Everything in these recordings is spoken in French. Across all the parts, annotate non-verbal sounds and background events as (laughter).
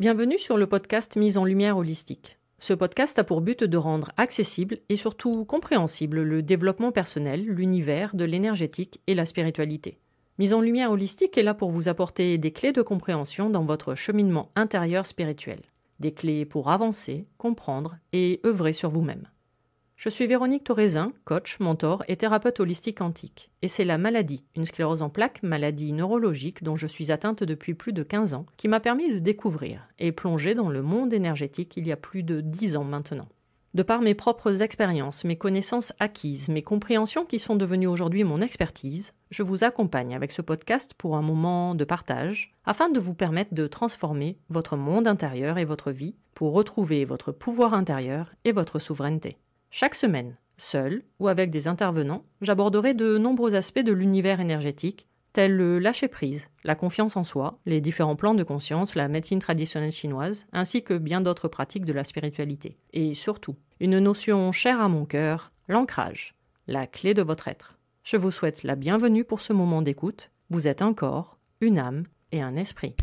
Bienvenue sur le podcast Mise en Lumière Holistique. Ce podcast a pour but de rendre accessible et surtout compréhensible le développement personnel, l'univers de l'énergétique et la spiritualité. Mise en Lumière Holistique est là pour vous apporter des clés de compréhension dans votre cheminement intérieur spirituel. Des clés pour avancer, comprendre et œuvrer sur vous-même. Je suis Véronique Torresin, coach, mentor et thérapeute holistique antique. Et c'est la maladie, une sclérose en plaques, maladie neurologique dont je suis atteinte depuis plus de 15 ans, qui m'a permis de découvrir et plonger dans le monde énergétique il y a plus de 10 ans maintenant. De par mes propres expériences, mes connaissances acquises, mes compréhensions qui sont devenues aujourd'hui mon expertise, je vous accompagne avec ce podcast pour un moment de partage, afin de vous permettre de transformer votre monde intérieur et votre vie, pour retrouver votre pouvoir intérieur et votre souveraineté. Chaque semaine, seul ou avec des intervenants, j'aborderai de nombreux aspects de l'univers énergétique, tels le lâcher-prise, la confiance en soi, les différents plans de conscience, la médecine traditionnelle chinoise, ainsi que bien d'autres pratiques de la spiritualité. Et surtout, une notion chère à mon cœur, l'ancrage, la clé de votre être. Je vous souhaite la bienvenue pour ce moment d'écoute. Vous êtes un corps, une âme et un esprit.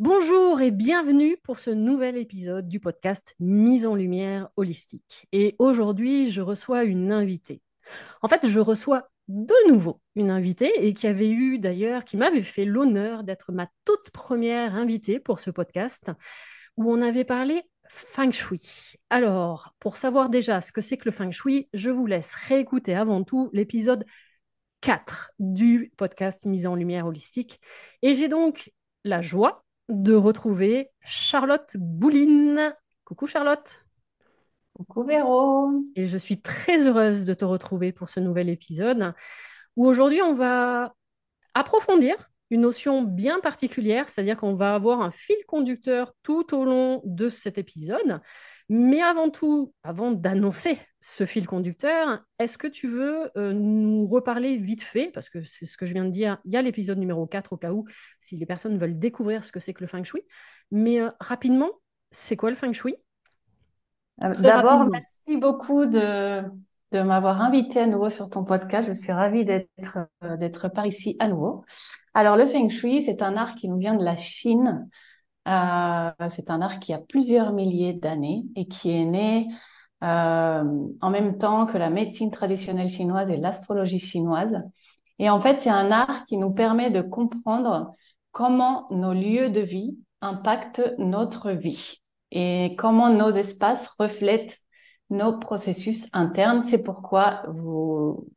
Bonjour et bienvenue pour ce nouvel épisode du podcast Mise en lumière holistique. Et aujourd'hui, je reçois une invitée. En fait, je reçois de nouveau une invitée et qui avait eu d'ailleurs, qui m'avait fait l'honneur d'être ma toute première invitée pour ce podcast où on avait parlé Feng Shui. Alors, pour savoir déjà ce que c'est que le Feng Shui, je vous laisse réécouter avant tout l'épisode 4 du podcast Mise en lumière holistique. Et j'ai donc la joie de retrouver Charlotte Bouline. Coucou Charlotte. Coucou Véro. Et je suis très heureuse de te retrouver pour ce nouvel épisode où aujourd'hui on va approfondir une notion bien particulière, c'est-à-dire qu'on va avoir un fil conducteur tout au long de cet épisode mais avant tout, avant d'annoncer ce fil conducteur, est-ce que tu veux euh, nous reparler vite fait, parce que c'est ce que je viens de dire, il y a l'épisode numéro 4 au cas où, si les personnes veulent découvrir ce que c'est que le feng shui, mais euh, rapidement, c'est quoi le feng shui euh, D'abord, merci beaucoup de, de m'avoir invité à nouveau sur ton podcast. Je suis ravie d'être par ici à nouveau. Alors, le feng shui, c'est un art qui nous vient de la Chine. Euh, c'est un art qui a plusieurs milliers d'années et qui est né euh, en même temps que la médecine traditionnelle chinoise et l'astrologie chinoise. Et en fait, c'est un art qui nous permet de comprendre comment nos lieux de vie impactent notre vie et comment nos espaces reflètent nos processus internes. C'est pourquoi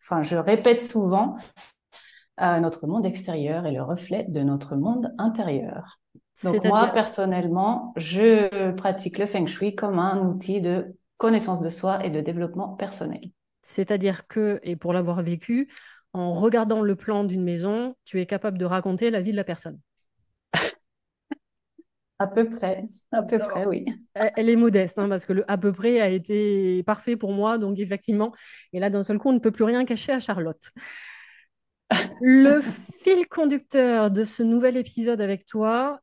enfin, je répète souvent, euh, notre monde extérieur est le reflet de notre monde intérieur. Donc moi, personnellement, je pratique le feng shui comme un outil de connaissance de soi et de développement personnel. C'est-à-dire que, et pour l'avoir vécu, en regardant le plan d'une maison, tu es capable de raconter la vie de la personne. (laughs) à peu près, à peu près, oui. Elle est modeste, hein, parce que le à peu près a été parfait pour moi, donc effectivement, et là, d'un seul coup, on ne peut plus rien cacher à Charlotte. (laughs) le fil conducteur de ce nouvel épisode avec toi,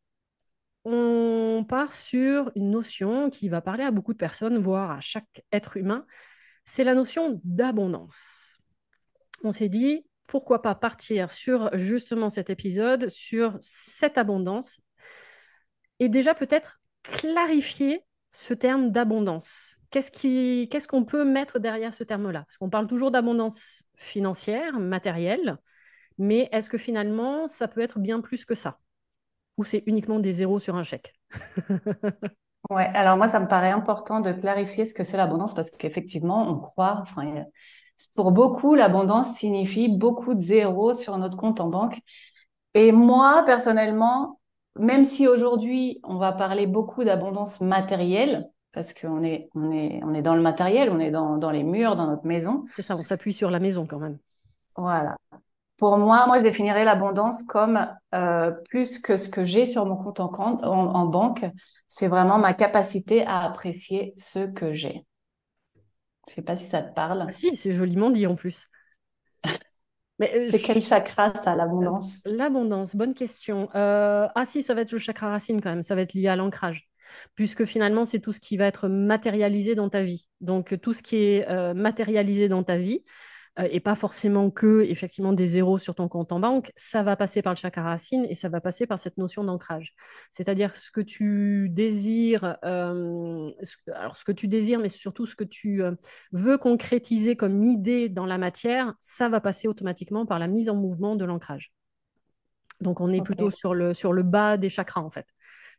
on part sur une notion qui va parler à beaucoup de personnes, voire à chaque être humain, c'est la notion d'abondance. On s'est dit, pourquoi pas partir sur justement cet épisode, sur cette abondance, et déjà peut-être clarifier ce terme d'abondance. Qu'est-ce qu'on peut mettre derrière ce terme-là Parce qu'on parle toujours d'abondance financière, matérielle, mais est-ce que finalement, ça peut être bien plus que ça c'est uniquement des zéros sur un chèque (laughs) Ouais, alors moi, ça me paraît important de clarifier ce que c'est l'abondance parce qu'effectivement, on croit, enfin, pour beaucoup, l'abondance signifie beaucoup de zéros sur notre compte en banque. Et moi, personnellement, même si aujourd'hui, on va parler beaucoup d'abondance matérielle, parce qu'on est, on est, on est dans le matériel, on est dans, dans les murs, dans notre maison. C'est ça, on s'appuie sur la maison quand même. Voilà. Pour moi, moi, je définirais l'abondance comme euh, plus que ce que j'ai sur mon compte en, en, banque. C'est vraiment ma capacité à apprécier ce que j'ai. Je ne sais pas si ça te parle. Ah si, c'est joliment dit en plus. (laughs) Mais euh, c'est quel chakra ça, l'abondance euh, L'abondance, bonne question. Ah si, ça va être le chakra racine quand même. Ça va être lié à l'ancrage puisque finalement, c'est tout ce qui va être matérialisé dans ta vie. Donc, tout ce qui est matérialisé dans ta vie, euh, et pas forcément que effectivement des zéros sur ton compte en banque, ça va passer par le chakra racine et ça va passer par cette notion d'ancrage. C'est-à-dire ce que tu désires, euh, alors ce que tu désires, mais surtout ce que tu euh, veux concrétiser comme idée dans la matière, ça va passer automatiquement par la mise en mouvement de l'ancrage. Donc on est plutôt sur le, sur le bas des chakras en fait.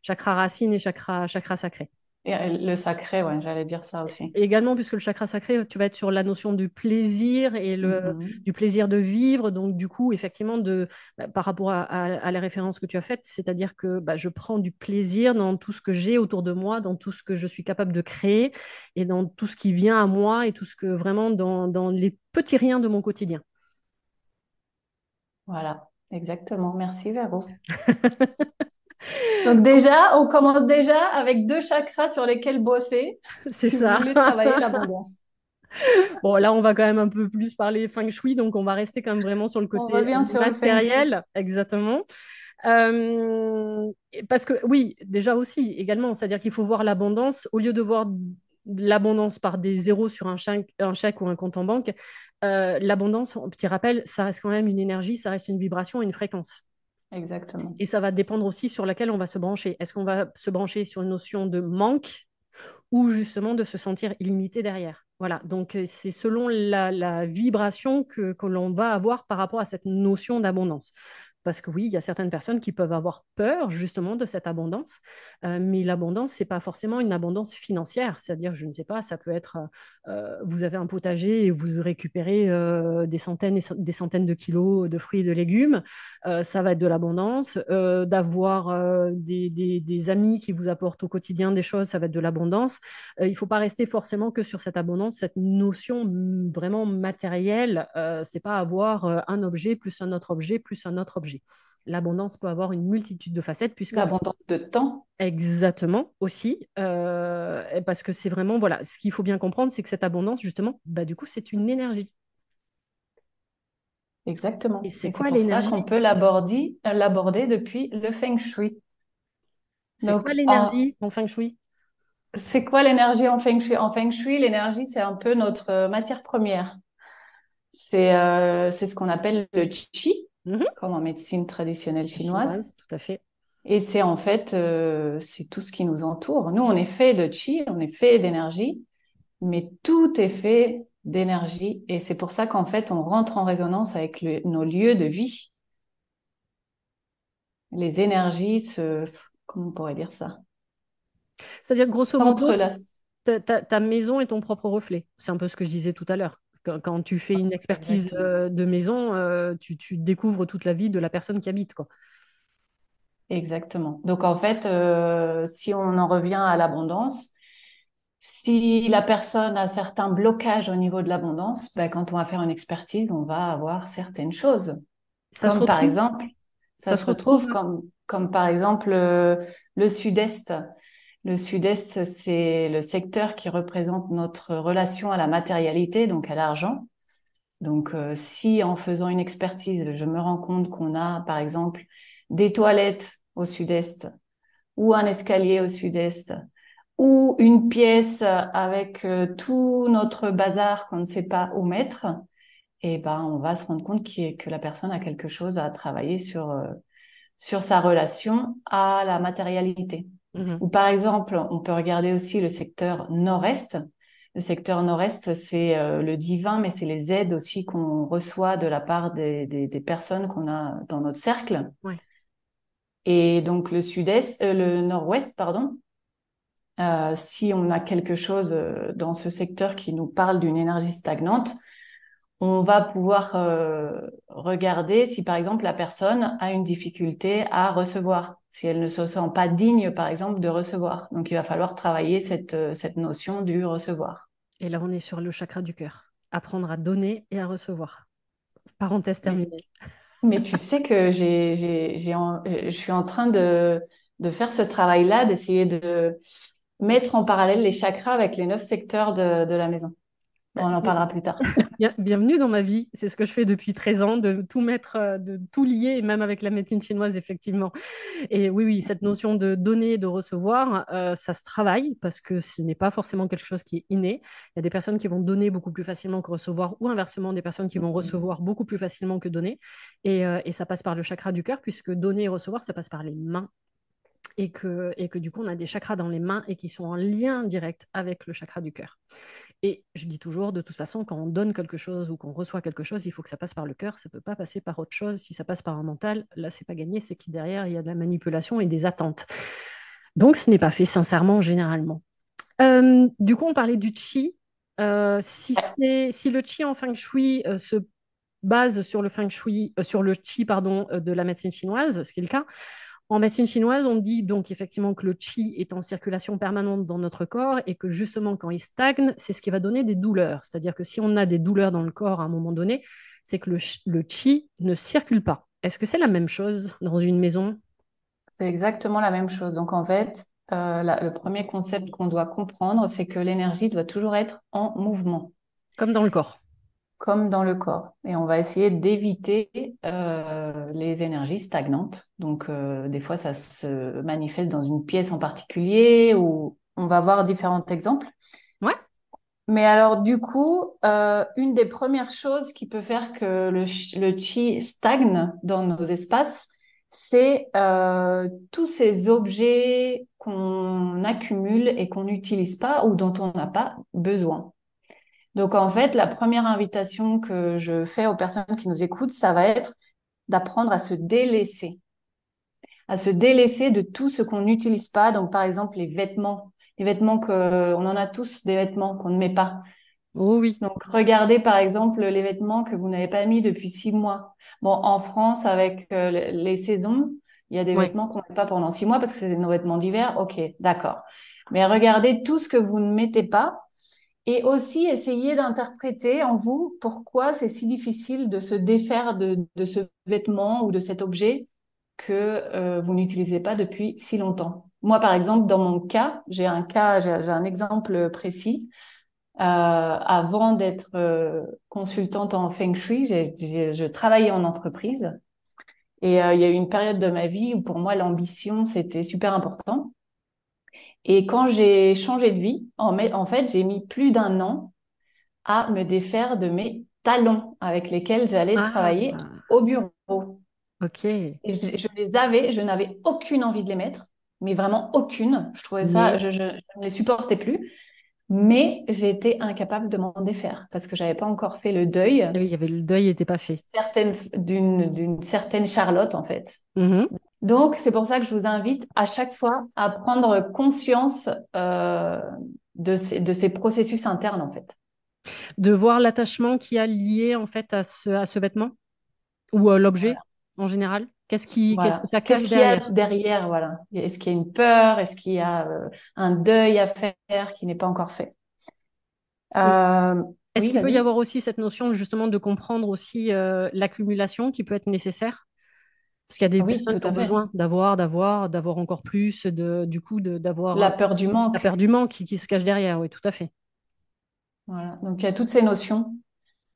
Chakra racine et chakra, chakra sacré. Et euh, le sacré, ouais, j'allais dire ça aussi. également, puisque le chakra sacré, tu vas être sur la notion du plaisir et le, mm-hmm. du plaisir de vivre. Donc, du coup, effectivement, de, bah, par rapport à, la référence que tu as faite, c'est-à-dire que bah, je prends du plaisir dans tout ce que j'ai autour de moi, dans tout ce que je suis capable de créer et dans tout ce qui vient à moi et tout ce que vraiment dans, dans les petits riens de mon quotidien. Voilà, exactement. Merci, Véro. (laughs) Donc déjà, on commence déjà avec deux chakras sur lesquels bosser. C'est ça. Vous voulez travailler (laughs) l'abondance. Bon, là, on va quand même un peu plus parler feng shui, donc on va rester quand même vraiment sur le côté matériel, exactement. Euh, parce que oui, déjà aussi, également, c'est-à-dire qu'il faut voir l'abondance au lieu de voir l'abondance par des zéros sur un chèque, ou un compte en banque. Euh, l'abondance, petit rappel, ça reste quand même une énergie, ça reste une vibration, une fréquence. Exactement. Et ça va dépendre aussi sur laquelle on va se brancher. Est-ce qu'on va se brancher sur une notion de manque ou justement de se sentir illimité derrière Voilà, donc euh, c'est selon la, la vibration que l'on va avoir par rapport à cette notion d'abondance. Parce que oui, il y a certaines personnes qui peuvent avoir peur justement de cette abondance, euh, mais l'abondance, ce n'est pas forcément une abondance financière. C'est-à-dire, je ne sais pas, ça peut être, euh, euh, vous avez un potager et vous récupérez des centaines et des centaines de kilos de fruits et de légumes. ça va être de l'abondance. D'avoir des, amis qui vous apportent au quotidien des choses, ça va être de l'abondance. il ne faut pas rester forcément que sur cette abondance, cette notion vraiment matérielle. ce n'est pas avoir un objet plus un autre objet plus un autre objet L'abondance peut avoir une multitude de facettes puisque l'abondance de temps exactement aussi euh, parce que c'est vraiment voilà ce qu'il faut bien comprendre c'est que cette abondance justement bah du coup c'est une énergie exactement et c'est quoi l'énergie qu'on peut l'aborder euh, l'aborder depuis le feng shui c'est quoi l'énergie en... feng shui c'est quoi l'énergie en feng shui En feng shui, l'énergie, c'est un peu notre euh, matière première. C'est ce qu'on appelle le chi. Mhm. comme en médecine traditionnelle chinoise. Tout à fait. Et c'est en fait, euh, c'est tout ce qui nous entoure. Nous, on est fait de chi, on est fait d'énergie, mais tout est fait d'énergie. Et c'est pour ça qu'en fait, on rentre en résonance avec nos lieux de vie. Les énergies se... Comment on pourrait dire ça C'est-à-dire, grosso modo, ta, ta, ta maison et ton propre reflet. C'est un peu ce que je disais tout à l'heure. Quand, tu fais une expertise euh, de maison, euh, tu, découvres toute la vie de la personne qui habite. Quoi. Exactement. Donc en fait, euh, si on en revient à l'abondance, si la personne a certains blocages au niveau de l'abondance, ben, quand on va faire une expertise, on va avoir certaines choses. Ça comme par exemple, ça, se, retrouve, comme, comme, par exemple le sud-est. Le sud-est, c'est le secteur qui représente notre relation à la matérialité, donc à l'argent. Donc, euh, si en faisant une expertise, je me rends compte qu'on a, par exemple, des toilettes au sud-est, ou un escalier au sud-est, ou une pièce avec euh, tout notre bazar qu'on ne sait pas où mettre, et eh ben, on va se rendre compte que la personne a quelque chose à travailler sur, euh, sur sa relation à la matérialité. Mm-hmm. Ou par exemple, on peut regarder aussi le secteur nord-est. Le secteur nord-est, c'est euh, le divin, mais c'est les aides aussi qu'on reçoit de la part des, personnes qu'on a dans notre cercle. Et donc le sud-est, euh, le nord-ouest, pardon. Euh, si on a quelque chose dans ce secteur qui nous parle d'une énergie stagnante, on va pouvoir euh, regarder si par exemple la personne a une difficulté à recevoir, si elle ne se sent pas digne par exemple de recevoir. Donc il va falloir travailler cette, euh, cette notion du recevoir. Et là on est sur le chakra du cœur, apprendre à donner et à recevoir. Parenthèse terminée. (laughs) Mais, tu sais que j'ai, euh, je suis en train de, faire ce travail-là, d'essayer de mettre en parallèle les chakras avec les neuf secteurs de la maison. On en parlera plus tard. (laughs) Bienvenue dans ma vie. C'est ce que je fais depuis 13 ans, de tout mettre, euh, de tout lier, même avec la médecine chinoise, effectivement. Et oui, oui, cette notion de donner, et de recevoir, euh, ça se travaille parce que ce n'est pas forcément quelque chose qui est inné. Il y a des personnes qui vont donner beaucoup plus facilement que recevoir, ou inversement, des personnes qui vont mm-hmm. recevoir beaucoup plus facilement que donner. Euh, et, ça passe par le chakra du cœur, puisque donner et recevoir, ça passe par les mains et et que du coup, on a des chakras dans les mains et qui sont en lien direct avec le chakra du cœur. Et je dis toujours, de toute façon, quand on donne quelque chose ou qu'on reçoit quelque chose, il faut que ça passe par le cœur, ça ne peut pas passer par autre chose. Si ça passe par un mental, là, c'est pas gagné, c'est que derrière, il y a de la manipulation et des attentes. Donc, ce n'est pas fait sincèrement, généralement. Euh, du coup, on parlait du chi. Euh, si, le chi en feng shui euh, se base sur le feng shui, sur le chi pardon, de la médecine chinoise, ce qui est le cas, en médecine chinoise, on dit donc effectivement que le qi est en circulation permanente dans notre corps et que justement quand il stagne, c'est ce qui va donner des douleurs. C'est-à-dire que si on a des douleurs dans le corps à un moment donné, c'est que le, le qi ne circule pas. Est-ce que c'est la même chose dans une maison C'est exactement la même chose. Donc en fait, euh, le premier concept qu'on doit comprendre, c'est que l'énergie doit toujours être en mouvement. Comme dans le corps comme dans le corps. Et on va essayer d'éviter euh, les énergies stagnantes. Donc, euh, des fois, ça se manifeste dans une pièce en particulier ou on va voir différents exemples. Ouais. Mais alors, du coup, euh, une des premières choses qui peut faire que le chi stagne dans nos espaces, c'est tous ces objets qu'on accumule et qu'on n'utilise pas ou dont on n'a pas besoin. Donc en fait, la première invitation que je fais aux personnes qui nous écoutent, ça va être d'apprendre à se délaisser, à se délaisser de tout ce qu'on n'utilise pas. Donc par exemple les vêtements, les vêtements que on en a tous des vêtements qu'on ne met pas. Oui, oh oui. Donc regardez par exemple les vêtements que vous n'avez pas mis depuis six mois. Bon, en France avec euh, les saisons, il y a des vêtements qu'on ne met pas pendant six mois parce que c'est nos vêtements d'hiver. Ok, d'accord. Mais regardez tout ce que vous ne mettez pas et aussi essayer d'interpréter en vous pourquoi c'est si difficile de se défaire de, de, ce vêtement ou de cet objet que euh, vous n'utilisez pas depuis si longtemps. Moi, par exemple, dans mon cas, j'ai un cas, j'ai un exemple précis. Euh, avant d'être euh, consultante en Feng Shui, je travaillais en entreprise. Et euh, il y a eu une période de ma vie où pour moi, l'ambition, c'était super important. Et quand j'ai changé de vie, en, fait, j'ai mis plus d'un an à me défaire de mes talons avec lesquels j'allais ah. travailler au bureau. Ok. je, les avais, je n'avais aucune envie de les mettre, mais vraiment aucune. Je trouvais ça, je, ne les supportais plus. Mais j'étais incapable de m'en défaire parce que j'avais pas encore fait le deuil. Oui, il y avait le deuil n'était pas fait. d'une, certaine Charlotte en fait, mmh donc, c'est pour ça que je vous invite à chaque fois à prendre conscience euh, de, ces, processus internes, en fait. De voir l'attachement qui y a lié, en fait, à ce, à ce vêtement ou à l'objet en général. Qu'est-ce qui, derrière, y a derrière voilà. Est-ce qu'il y a une peur Est-ce qu'il y a euh, un deuil à faire qui n'est pas encore fait euh, Est-ce qu'il peut y avoir aussi cette notion justement de comprendre aussi l'accumulation qui peut être nécessaire parce qu'il y a des oui, personnes qui ont besoin d'avoir, d'avoir, d'avoir encore plus, du coup, d'avoir. La euh, peur du manque. La peur du manque qui, se cache derrière, oui, tout à fait. Voilà. Donc, il y a toutes ces notions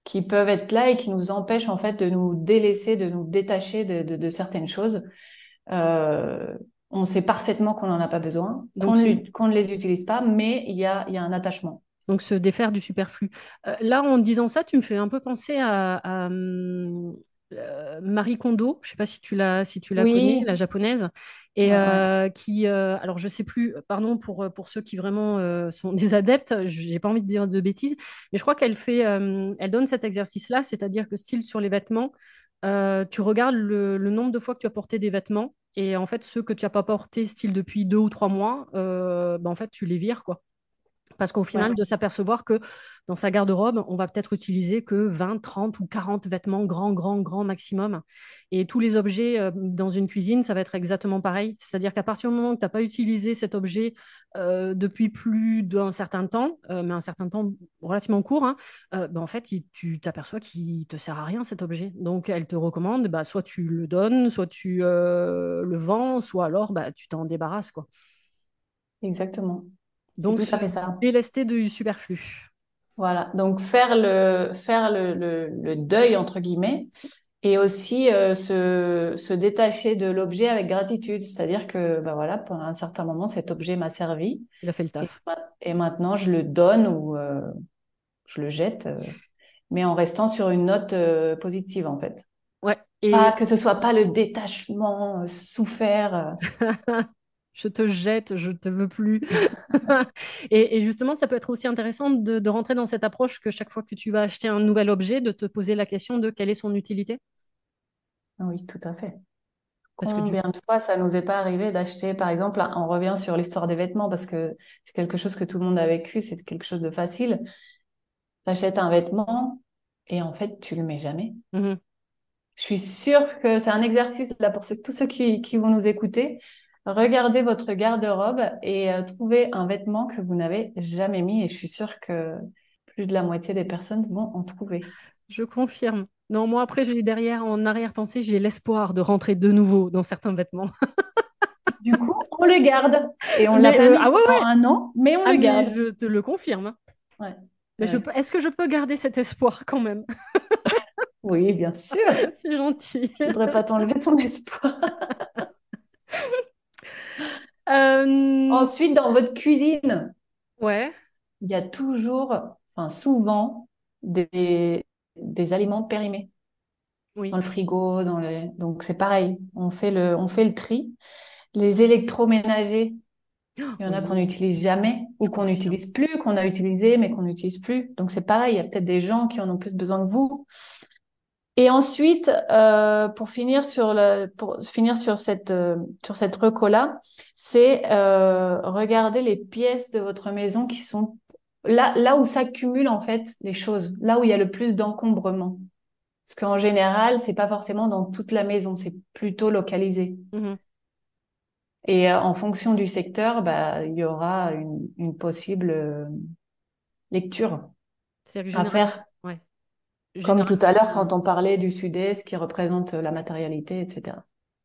qui peuvent être là et qui nous empêchent, en fait, de nous délaisser, de nous détacher de, certaines choses. Euh, on sait parfaitement qu'on n'en a pas besoin, qu'on ne les utilise pas, mais il y a, un attachement. Donc, se défaire du superflu. Euh, là, en disant ça, tu me fais un peu penser à, hum, Marie Kondo, je ne sais pas si tu l'as si tu la japonaise, et euh, qui, euh, alors je ne sais plus, pardon pour, euh, pour ceux qui vraiment sont des adeptes, j'ai pas envie de dire de bêtises, mais je crois qu'elle fait, elle donne cet exercice-là, c'est-à-dire que style sur les vêtements, tu regardes le, nombre de fois que tu as porté des vêtements et en fait, ceux que tu n'as pas portés, style depuis deux ou trois mois, bah, en fait, tu les vires, quoi. Parce qu'au final, de s'apercevoir que dans sa garde-robe, on va peut-être utiliser que 20, 30 ou 40 vêtements, grand, grand, grand maximum. Et tous les objets euh, dans une cuisine, ça va être exactement pareil. C'est-à-dire qu'à partir du moment où tu n'as pas utilisé cet objet euh, depuis plus d'un certain temps, euh, mais un certain temps relativement court, hein, bah, en fait, tu t'aperçois qu'il ne te sert à rien cet objet. Donc, elle te recommande, bah, soit tu le donnes, soit tu le vends, soit alors bah, tu t'en débarrasses. Quoi. Exactement. Donc, ça. délester du superflu. Voilà, donc faire le, faire le, le, deuil, entre guillemets, et aussi euh, se, se, détacher de l'objet avec gratitude. C'est-à-dire que ben voilà, pour un certain moment, cet objet m'a servi. Il a fait le taf. Et, maintenant, je le donne ou euh, je le jette, euh, mais en restant sur une note positive, en fait. Ouais. Et... que ce soit pas le détachement souffert. (laughs) je te jette, je te veux plus. (laughs) et, justement, ça peut être aussi intéressant de, rentrer dans cette approche que chaque fois que tu vas acheter un nouvel objet, de te poser la question de quelle est son utilité. Oui, tout à fait. Parce que bien de fois ça nous est pas arrivé d'acheter, par exemple, on revient sur l'histoire des vêtements parce que c'est quelque chose que tout le monde a vécu, c'est quelque chose de facile. Tu achètes un vêtement et en fait, tu le mets jamais. Mmh je suis sûre que c'est un exercice là pour tous ceux qui, qui vont nous écouter regardez votre garde-robe et euh, trouvez un vêtement que vous n'avez jamais mis. Et je suis sûre que plus de la moitié des personnes vont en trouver. Je confirme. Non, moi après, j'ai derrière, en arrière-pensée, j'ai l'espoir de rentrer de nouveau dans certains vêtements. (laughs) du coup, on le garde et on l'a pas euh, mis ah pendant un an, mais on ah, le garde. je te le confirme. est-ce que je peux garder cet espoir quand même (laughs) Oui, bien sûr. (laughs) C'est gentil. Je voudrais pas t'enlever ton espoir. Euh, Ensuite, dans votre cuisine, ouais. il y a toujours, enfin souvent, des, aliments périmés. Dans le frigo, dans donc c'est pareil. On fait, le, on fait le tri. Les électroménagers, il y en a qu'on oh. n'utilise jamais ou qu'on n'utilise plus, qu'on a utilisé mais qu'on n'utilise plus. Donc c'est pareil, il y a peut-être des gens qui en ont plus besoin que vous. Et ensuite, euh, pour finir sur le, pour finir sur cette euh, sur cette reco c'est euh, regarder les pièces de votre maison qui sont là là où s'accumulent en fait les choses, là où il y a le plus d'encombrement. Parce qu'en général, c'est pas forcément dans toute la maison, c'est plutôt localisé. Mm-hmm. Et en fonction du secteur, bah il y aura une, une possible lecture à faire. Comme tout à l'heure, quand on parlait du sud-est qui représente euh, la matérialité, etc.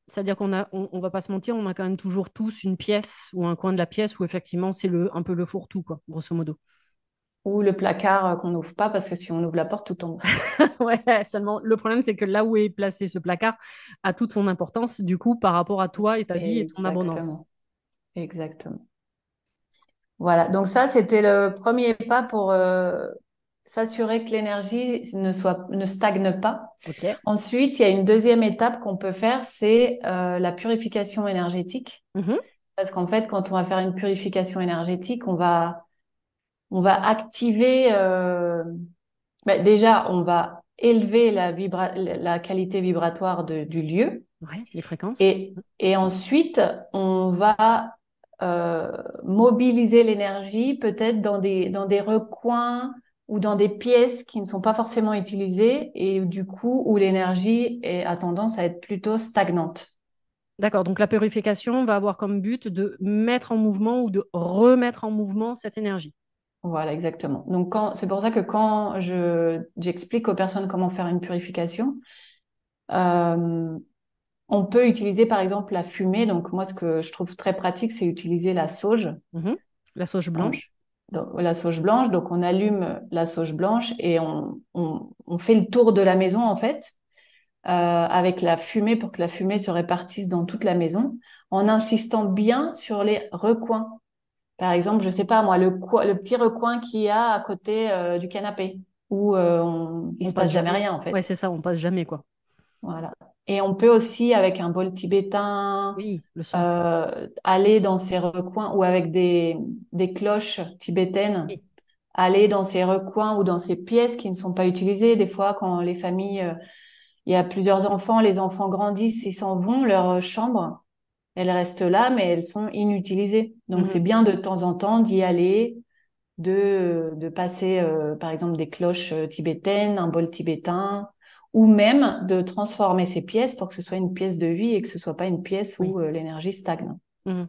C'est-à-dire qu'on a, on, va pas se mentir, on a quand même toujours tous une pièce ou un coin de la pièce où effectivement c'est un peu le fourre-tout, quoi, grosso modo. Ou le placard euh, qu'on n'ouvre pas parce que si on ouvre la porte, tout tombe. (laughs) (laughs) ouais, seulement le problème c'est que là où est placé ce placard a toute son importance du coup par rapport à toi et ta vie et ton abondance. Exactement. Voilà, donc ça c'était le premier pas pour, euh, s'assurer que l'énergie ne, soit, ne stagne pas. Ensuite, il y a une deuxième étape qu'on peut faire, c'est euh, la purification énergétique. Mhm. Parce qu'en fait, quand on va faire une purification énergétique, on va, on va activer... Euh, ben déjà, on va élever la, la qualité vibratoire du lieu. les fréquences. Et, ensuite, on va euh, mobiliser l'énergie peut-être dans des, dans des recoins ou dans des pièces qui ne sont pas forcément utilisées et du coup où l'énergie a tendance à être plutôt stagnante. D'accord, donc la purification va avoir comme but de mettre en mouvement ou de remettre en mouvement cette énergie. Voilà, exactement. Donc c'est pour ça que quand j'explique aux personnes comment faire une purification, euh, on peut utiliser par exemple la fumée. Donc moi, ce que je trouve très pratique, c'est utiliser la sauge. Mhm. La sauge blanche la sauge blanche. Donc, on allume la sauge blanche et on, fait le tour de la maison, en fait, euh, avec la fumée pour que la fumée se répartisse dans toute la maison, en insistant bien sur les recoins. Par exemple, je sais pas, moi, le, le petit recoin qu'il y a à côté euh, du canapé, où euh, il ne se passe jamais rien, en fait. Oui, c'est ça, on passe jamais, quoi. Voilà. Et on peut aussi, avec un bol tibétain, euh, aller dans ces recoins ou avec des, cloches tibétaines, aller dans ces recoins ou dans ces pièces qui ne sont pas utilisées. Des fois, quand les familles, euh, il y a plusieurs enfants, les enfants grandissent, ils s'en vont, Leurs chambres, elles restent là, mais elles sont inutilisées. Donc, mhm. c'est bien de temps en temps d'y aller, de, passer, euh, par exemple, des cloches tibétaines, un bol tibétain ou même de transformer ces pièces pour que ce soit une pièce de vie et que ce soit pas une pièce où euh, l'énergie stagne. Mmh.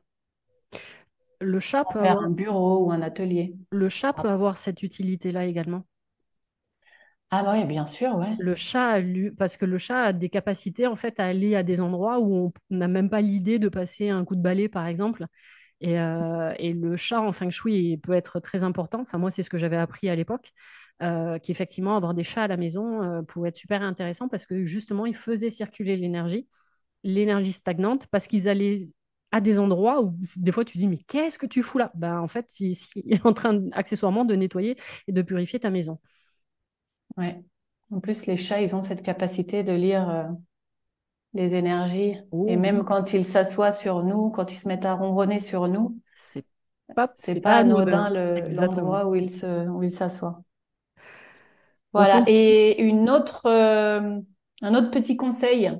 Le chat peut faire avoir... un bureau ou un atelier. Le chat peut avoir cette utilité-là également. Ah oui, bien sûr, ouais. Le chat, parce que le chat a des capacités en fait à aller à des endroits où on n'a même pas l'idée de passer un coup de balai, par exemple. Et, euh, et le chat en feng shui peut être très important. Enfin, moi, c'est ce que j'avais appris à l'époque. Euh, qu'effectivement, avoir des chats à la maison euh, pouvait être super intéressant parce que justement, ils faisaient circuler l'énergie, l'énergie stagnante, parce qu'ils allaient à des endroits où des fois tu dis mais qu'est-ce que tu fous là ben, En fait, il est en train accessoirement de nettoyer et de purifier ta maison. Ouais. En plus, les chats, ils ont cette capacité de lire euh, les énergies. Et même oh. quand ils s'assoient sur nous, quand ils se mettent à ronronner sur nous, c'est pas, pas, anodin, l'endroit où ils s'assoient. Voilà. Et une autre, euh, un autre petit conseil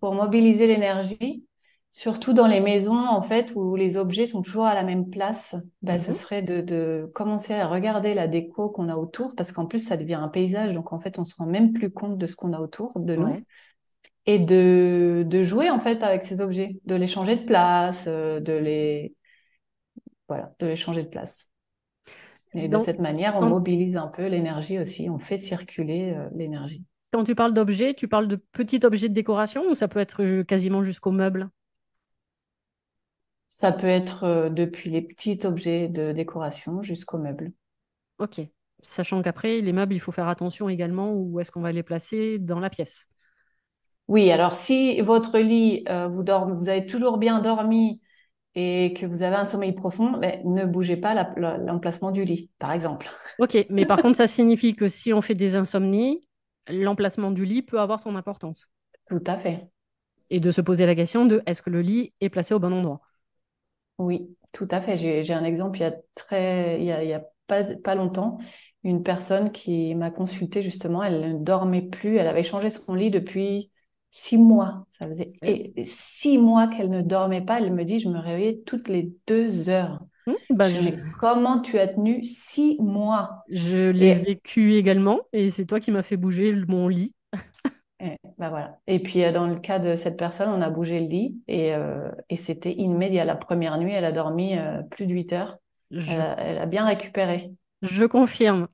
pour mobiliser l'énergie, surtout dans les maisons en fait où les objets sont toujours à la même place, bah, ce mhm. serait de, commencer à regarder la déco qu'on a autour parce qu'en plus ça devient un paysage, donc en fait on se rend même plus compte de ce qu'on a autour de nous. Et de, de, jouer en fait avec ces objets, de les changer de place, euh, de les voilà, de les changer de place. Et de cette manière, on mobilise un peu l'énergie aussi, on fait circuler euh, l'énergie. Quand tu parles d'objets, tu parles de petits objets de décoration ou ça peut être euh, quasiment jusqu'au meuble Ça peut être euh, depuis les petits objets de décoration jusqu'au meuble. Ok. Sachant qu'après, les meubles, il faut faire attention également où est-ce qu'on va les placer dans la pièce. Oui, alors si votre lit, vous, vous avez toujours bien dormi, et que vous avez un sommeil profond, ne bougez pas l'emplacement du lit, par exemple. Ok, mais par contre, ça signifie que si on fait des insomnies, l'emplacement du lit peut avoir son importance. Tout à fait. Et de se poser la question de est-ce que le lit est placé au bon endroit Oui, tout à fait. J'ai un exemple il y a très, il y a, pas, pas longtemps, une personne qui m'a consulté justement, elle ne dormait plus, elle avait changé son lit depuis six mois. Ça faisait et six mois qu'elle ne dormait pas. Elle me dit, je me réveillais toutes les deux heures. Mmh, bah, comment tu as tenu six mois Je l'ai vécu également et c'est toi qui m'as fait bouger mon lit. et, bah voilà. et puis euh, dans le cas de cette personne, on a bougé le lit et, euh, c'était immédiat. La première nuit, elle a dormi euh, plus de 8 heures. elle a bien récupéré. Je confirme.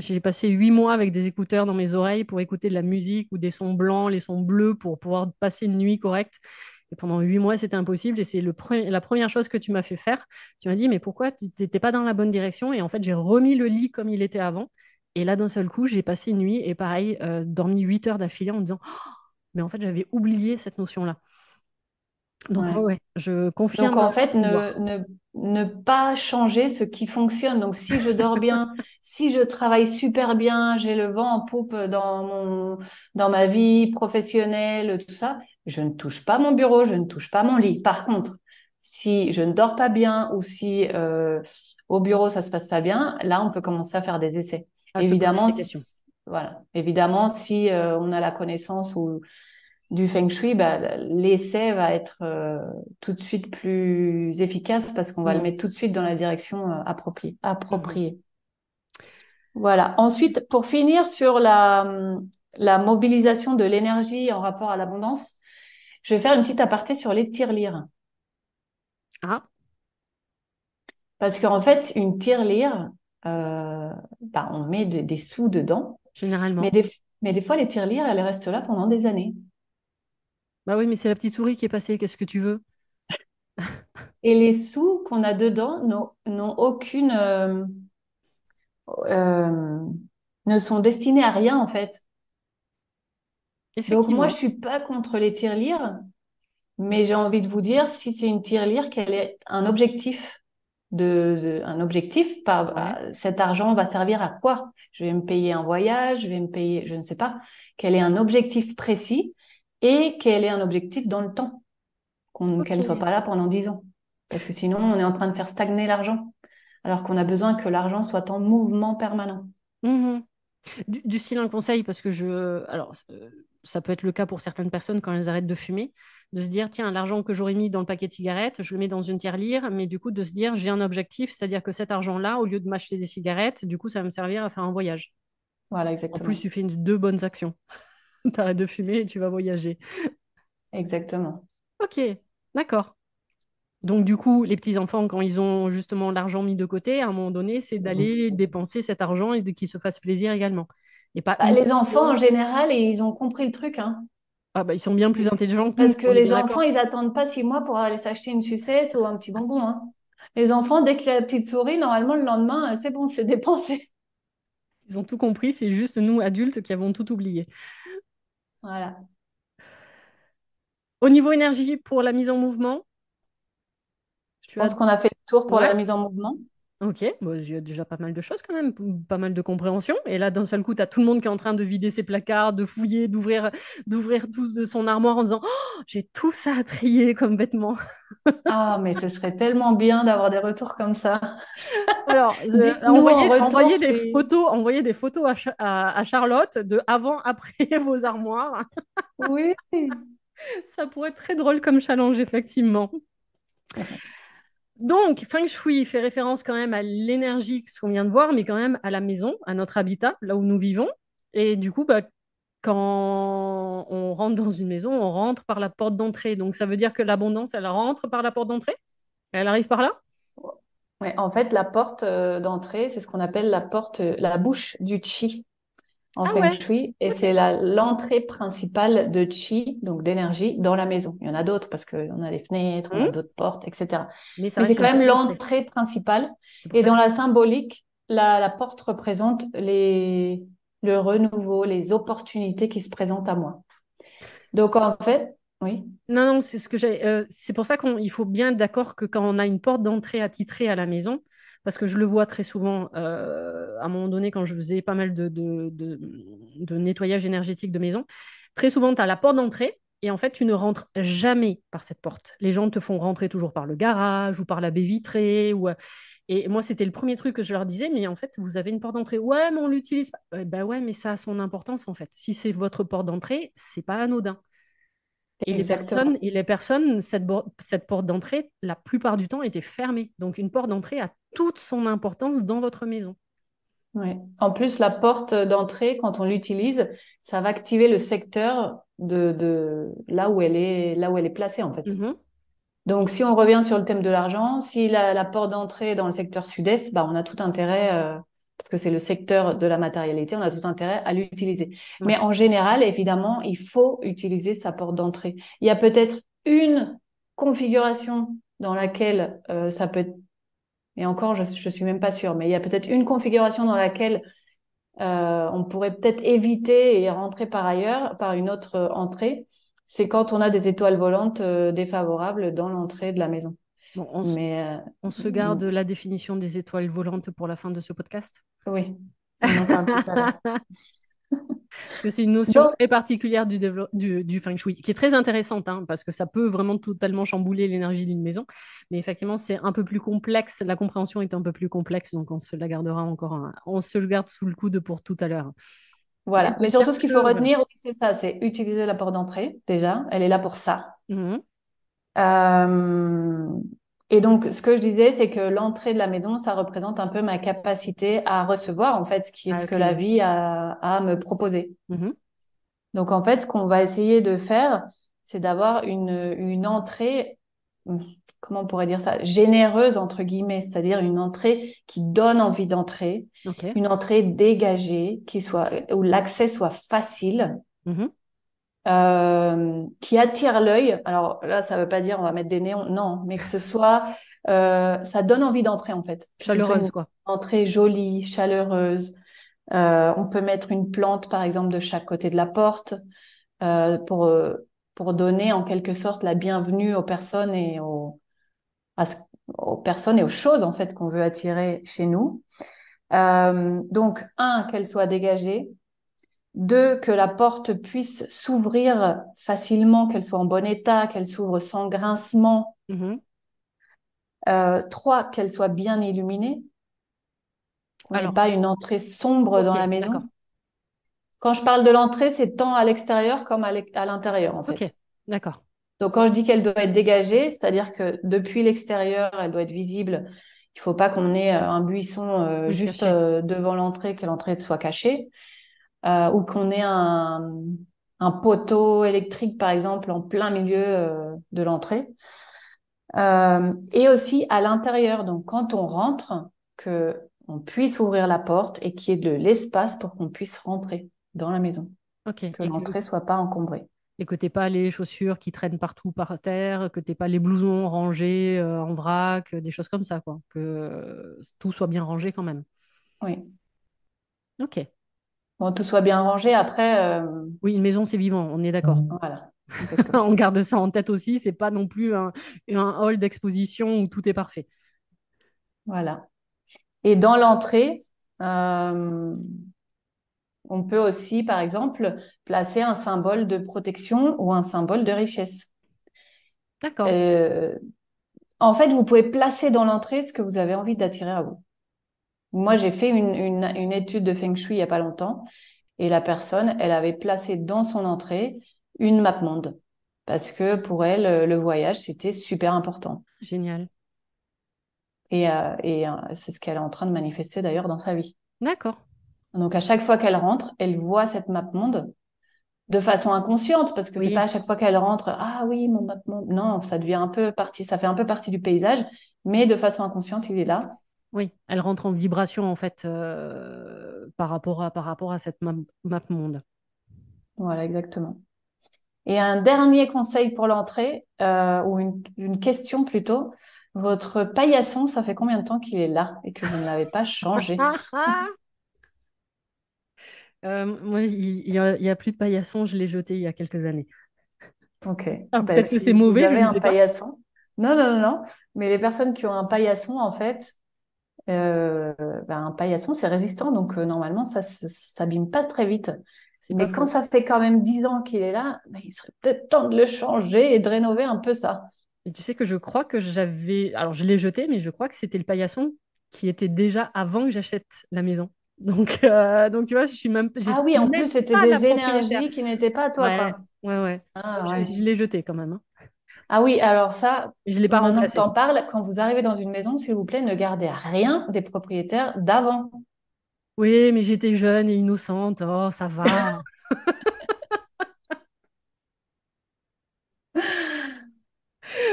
J'ai passé huit mois avec des écouteurs dans mes oreilles pour écouter de la musique ou des sons blancs, les sons bleus pour pouvoir passer une nuit correcte. Et pendant huit mois, c'était impossible. Et c'est la première chose que tu m'as fait faire. Tu m'as dit, mais pourquoi tu n'étais pas dans la bonne direction Et en fait, j'ai remis le lit comme il était avant. Et là, d'un seul coup, j'ai passé une nuit et pareil, euh, dormi huit heures d'affilée en me disant, oh, mais en fait, j'avais oublié cette notion-là. Donc, ouais. je confirme. Donc, en fait, ne, pas changer ce qui fonctionne. Donc, si je dors bien, (laughs) si je travaille super bien, j'ai le vent en poupe dans, mon, dans ma vie professionnelle, tout ça, je ne touche pas mon bureau, je ne touche pas mon lit. Par contre, si je ne dors pas bien ou si euh, au bureau ça se passe pas bien, là, on peut commencer à faire des essais. évidemment, si, voilà. évidemment, si euh, on a la connaissance ou du feng shui, bah, l'essai va être euh, tout de suite plus efficace parce qu'on va le mm. mettre tout de suite dans la direction euh, appropriée. appropriée. Mm-hmm. Voilà. Ensuite, pour finir sur hum, la, mobilisation de l'énergie en rapport à l'abondance, je vais faire une petite aparté sur les tirelires. Ah. Parce qu'en fait, une tirelire, euh, bah, on met des sous dedans. Généralement. Mais des, fois, les tirelires, elles restent là pendant des années. « Ah oui, mais c'est la petite souris qui est passée, qu'est-ce que tu veux (laughs) Et les sous qu'on a dedans n'ont aucune. Euh, euh, ne sont destinés à rien en fait. Donc moi, je suis pas contre les tirelires, mais j'ai envie de vous dire, si c'est une tirelire, qu'elle est un objectif de, un objectif. Ah, cet argent va servir à quoi Je vais me payer un voyage, je vais me payer, je ne sais pas. Quel est un objectif précis et qu'elle ait un objectif dans le temps, qu'elle ne soit pas là pendant 10 ans. Parce que sinon, on est en train de faire stagner l'argent, alors qu'on a besoin que l'argent soit en mouvement permanent. Mhm. Du, style un conseil, parce que je. Alors, euh, ça peut être le cas pour certaines personnes quand elles arrêtent de fumer, de se dire tiens, l'argent que j'aurais mis dans le paquet de cigarettes, je le mets dans une tirelire, mais du coup, de se dire j'ai un objectif, c'est-à-dire que cet argent-là, au lieu de m'acheter des cigarettes, du coup, ça va me servir à faire un voyage. Voilà, exactement. En plus, tu fais deux bonnes actions. (laughs) t'arrêtes de fumer et tu vas voyager. Exactement. Ok, d'accord. Donc du coup, les petits-enfants, quand ils ont justement l'argent mis de côté, à un moment donné, c'est mhm. d'aller dépenser cet argent et qu'ils se fassent plaisir également. Et pas bah, les enfants en général, et ils ont compris le truc. Hein. Ah, bah, ils sont bien plus mm. intelligents que Parce que les enfants, ils n'attendent pas six mois pour aller s'acheter une sucette ou un petit bonbon. Hein. Les enfants, dès que la petite souris, normalement, le lendemain, euh, c'est bon, c'est dépensé. Ils ont tout compris, c'est juste nous, adultes, qui avons tout oublié. Voilà. Au niveau énergie pour la mise en mouvement, je pense qu'on a fait le tour pour la mise en mouvement. Ok, bah, il y a déjà pas mal de choses quand même, pas mal de compréhension. Et là, d'un seul coup, tu as tout le monde qui est en train de vider ses placards, de fouiller, d'ouvrir, d'ouvrir tout de son armoire en disant «Oh, J'ai tout ça à trier comme vêtements. (laughs) Ah, mais ce serait tellement bien d'avoir des retours comme ça. Alors, (laughs) euh, envoyez, des photos, des photos à Charlotte de avant, (laughs) après vos armoires. Oui. ça pourrait être très drôle comme challenge, effectivement donc, Feng Shui fait référence quand même à l'énergie, ce qu'on vient de voir, mais quand même à la maison, à notre habitat, là où nous vivons. Et du coup, bah, quand on rentre dans une maison, on rentre par la porte d'entrée. Donc, ça veut dire que l'abondance, elle rentre par la porte d'entrée Elle arrive par là En fait, la porte euh, d'entrée, c'est ce qu'on appelle la porte, euh, la bouche du chi en fait, ah feng shui et c'est c'est l'entrée principale de chi, donc d'énergie, dans la maison. Il y en a d'autres parce qu'on a des fenêtres, on a mmh. d'autres portes, etc. Mais, c'est quand même l'entrée principale. Et dans la symbolique, la, la, porte représente les, le renouveau, les opportunités qui se présentent à moi. Donc en fait, oui. Non, non, c'est ce que j'ai. Euh, c'est pour ça qu'il faut bien d'accord que quand on a une porte d'entrée attitrée à la maison, parce que je le vois très souvent euh, à un moment donné quand je faisais pas mal de, de, nettoyage énergétique de maison. Très souvent, tu as la porte d'entrée et en fait, tu ne rentres jamais par cette porte. Les gens te font rentrer toujours par le garage ou par la baie vitrée. Ou... Euh, et moi, c'était le premier truc que je leur disais, mais en fait, vous avez une porte d'entrée. Ouais, mais on l'utilise pas. bah ouais, mais ça a son importance en fait. Si c'est votre porte d'entrée, c'est pas anodin. Et les, personnes, cette, cette porte d'entrée, la plupart du temps, était fermée. Donc, une porte d'entrée a toute son importance dans votre maison. En plus, la porte d'entrée, quand on l'utilise, ça va activer le secteur de, là où elle est, là où elle est placée en fait. Mm-hmm. Donc, si on revient sur le thème de l'argent, si la, porte d'entrée est dans le secteur sud-est, bah, on a tout intérêt, euh, parce que c'est le secteur de la matérialité, on a tout intérêt à l'utiliser. Mais en général, évidemment, il faut utiliser sa porte d'entrée. Il y a peut-être une configuration dans laquelle euh, ça peut être et encore, je ne suis même pas sûre, mais il y a peut-être une configuration dans laquelle euh, on pourrait peut-être éviter et rentrer par ailleurs, par une autre euh, entrée. C'est quand on a des étoiles volantes euh, défavorables dans l'entrée de la maison. on, mais, on se garde mm. la définition des étoiles volantes pour la fin de ce podcast Oui. (laughs) On en parle tout à que c'est une notion très particulière du, du, du, feng shui, qui est très intéressante, hein, parce que ça peut vraiment totalement chambouler l'énergie d'une maison. Mais effectivement, c'est un peu plus complexe, la compréhension est un peu plus complexe, donc on se la gardera encore, on se le garde sous le coude pour tout à l'heure. Voilà, bah, mais surtout ce qu'il faut retenir, c'est ça, c'est utiliser la porte d'entrée, déjà, elle est là pour ça. Mm-hmm. Euh, et donc, ce que je disais, c'est que l'entrée de la maison, ça représente un peu ma capacité à recevoir, en fait, ce, qui, ah, ce que la vie a, à me proposer. Mm-hmm. Donc, en fait, ce qu'on va essayer de faire, c'est d'avoir une, une entrée, hmm, comment on pourrait dire ça, généreuse, entre guillemets, c'est-à-dire une entrée qui donne envie d'entrer, une entrée dégagée, qui soit, où l'accès soit facile. Mm-hmm. Euh, qui attire l'œil. Alors là, ça ne veut pas dire on va mettre des néons, non, mais que ce soit, euh, ça donne envie d'entrer en fait. Chaleureuse quoi. Entrée jolie, chaleureuse. Euh, on peut mettre une plante par exemple de chaque côté de la porte pour pour donner en quelque sorte la bienvenue aux personnes et aux aux personnes et aux choses en fait qu'on veut attirer chez nous. donc un qu'elle soit dégagée. Deux, que la porte puisse s'ouvrir facilement, qu'elle soit en bon état, qu'elle s'ouvre sans grincement. Mhm. Euh, trois, qu'elle soit bien illuminée. pas une entrée sombre dans la maison. Quand je parle de l'entrée, c'est tant à l'extérieur comme à l'intérieur, en fait. d'accord. Donc, quand je dis qu'elle doit être dégagée, c'est-à-dire que depuis l'extérieur, elle doit être visible. Il ne faut pas qu'on ait euh, un buisson euh, juste devant l'entrée, que l'entrée soit cachée. Euh, ou qu'on ait un, poteau électrique, par exemple, en plein milieu euh, de l'entrée. Euh, et aussi à l'intérieur, donc quand on rentre, que on puisse ouvrir la porte et qu'il y ait de l'espace pour qu'on puisse rentrer dans la maison. Que l'entrée ne soit pas encombrée. Et que t'aies pas les chaussures qui traînent partout par terre, que t'aies pas les blousons rangés en vrac, des choses comme ça, quoi. Que tout soit bien rangé quand même. Oui. Ok bon, tout soit bien rangé. Après. Euh, oui, une maison, c'est vivant, on est d'accord. Voilà. (laughs) on garde ça en tête aussi. C'est pas non plus un, hall d'exposition où tout est parfait. Voilà. Et dans l'entrée, euh, on peut aussi, par exemple, placer un symbole de protection ou un symbole de richesse. D'accord. Euh, en fait, vous pouvez placer dans l'entrée ce que vous avez envie d'attirer à vous. Moi, j'ai fait une, étude de Feng Shui il n'y a pas longtemps et la personne, elle avait placé dans son entrée une map monde parce que pour elle, euh, le voyage, c'était super important. Génial. Et, euh, euh, c'est ce qu'elle est en train de manifester d'ailleurs dans sa vie. D'accord. Donc à chaque fois qu'elle rentre, elle voit cette map monde de façon inconsciente parce que c'est pas à chaque fois qu'elle rentre ah oui mon map monde non ça devient un peu partie ça fait un peu partie du paysage mais de façon inconsciente il est là oui, elle rentre en vibration en fait euh, par, rapport à, par rapport à cette map, monde. Voilà, exactement. Et un dernier conseil pour l'entrée, euh, ou une, question plutôt. Votre paillasson, ça fait combien de temps qu'il est là et que vous ne l'avez pas changé (laughs) euh, Moi, il n'y a, plus de paillasson, je l'ai jeté il y a quelques années. Ok. Ah, bah, peut-être que c'est mauvais. Vous avez un paillasson. non, non, non. Mais les personnes qui ont un paillasson, en fait, euh, ben, un paillasson, c'est résistant, donc euh, normalement, ça s'abîme pas très vite. Mais quand ça fait quand même 10 ans qu'il est là, ben, il serait peut-être temps de le changer et de rénover un peu ça. Et tu sais que je crois que j'avais... Alors, je l'ai jeté, mais je crois que c'était le paillasson qui était déjà avant que j'achète la maison. Donc, euh, donc tu vois, je suis même... Ah oui, en plus, c'était des énergies qui n'étaient pas à toi. Ouais, ouais, ah Je, l'ai jeté quand même. Hein. Ah oui, alors ça, je l'ai pas t'en parle, quand vous arrivez dans une maison, s'il vous plaît, ne gardez rien des propriétaires d'avant. Oui, mais j'étais jeune et innocente, oh, ça va. (laughs)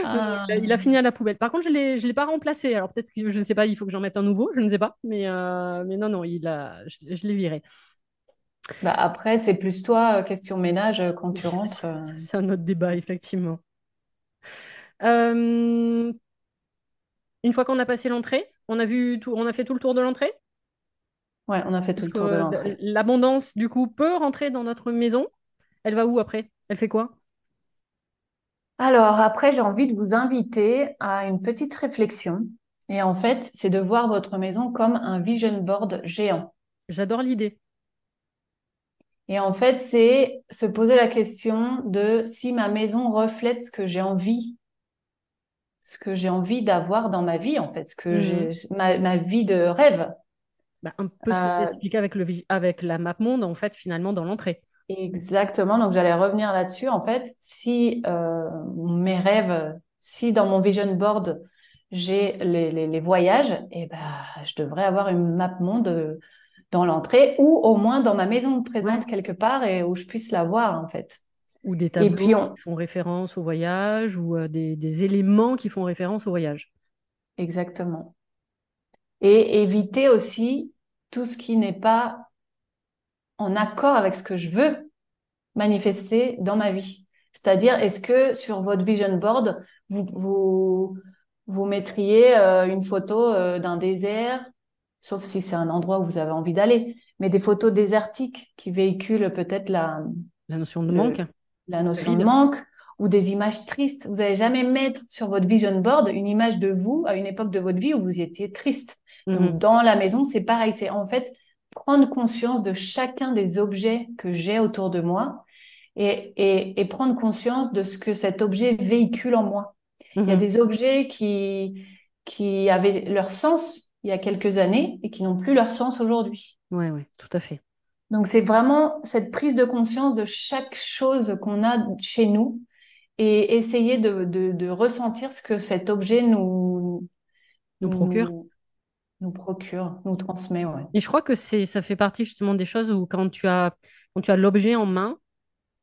Euh, il, a, fini à la poubelle. Par contre, je ne l'ai pas remplacé. Alors peut-être que je ne sais pas, il faut que j'en mette un nouveau, je ne sais pas. Mais, euh, mais non, non, il a, je, l'ai viré. Bah, après, c'est plus toi, euh, question ménage, quand tu rentres. C'est un autre débat, effectivement. Euh, une fois qu'on a passé l'entrée, on a vu tout, on a fait tout le tour de l'entrée. Ouais, on a fait tout le tour de l'entrée. L'abondance, du coup, peut rentrer dans notre maison. Elle va où après Elle fait quoi Alors, après, j'ai envie de vous inviter à une petite réflexion. Et en fait, c'est de voir votre maison comme un vision board géant. J'adore l'idée. Et en fait, c'est se poser la question de si ma maison reflète ce que j'ai envie ce que j'ai envie d'avoir dans ma vie, en fait, ce que j'ai, mmh. ma, vie de rêve. Bah, un peu ce euh, expliqué avec, le, avec la map monde, en fait, finalement, dans l'entrée. Exactement, donc j'allais revenir là-dessus. En fait, si euh, mes rêves, si dans mon vision board, j'ai les, voyages, et eh bah, je devrais avoir une map monde euh, dans l'entrée ou au moins dans ma maison présente quelque part et où je puisse la voir en fait. Ou des tableaux qui font référence au voyage, ou euh, des, des, éléments qui font référence au voyage. Exactement. Et éviter aussi tout ce qui n'est pas en accord avec ce que je veux manifester dans ma vie. C'est-à-dire, est-ce que sur votre vision board, vous, vous, mettriez euh, une photo euh, d'un désert, sauf si c'est un endroit où vous avez envie d'aller, mais des photos désertiques qui véhiculent peut-être la... La notion de manque la notion de manque ou des images tristes. Vous n'allez jamais mettre sur votre vision board une image de vous à une époque de votre vie où vous étiez triste. Donc, mhm. dans la maison, c'est pareil. C'est en fait prendre conscience de chacun des objets que j'ai autour de moi et, prendre conscience de ce que cet objet véhicule en moi. Il y a mhm. des objets qui, qui avaient leur sens il y a quelques années et qui n'ont plus leur sens aujourd'hui. Oui, oui, tout à fait. Donc c'est vraiment cette prise de conscience de chaque chose qu'on a chez nous et essayer de, ressentir ce que cet objet nous, nous procure. Nous, procure, nous transmet. Et je crois que c'est, ça fait partie justement des choses où quand tu as, quand tu as l'objet en main,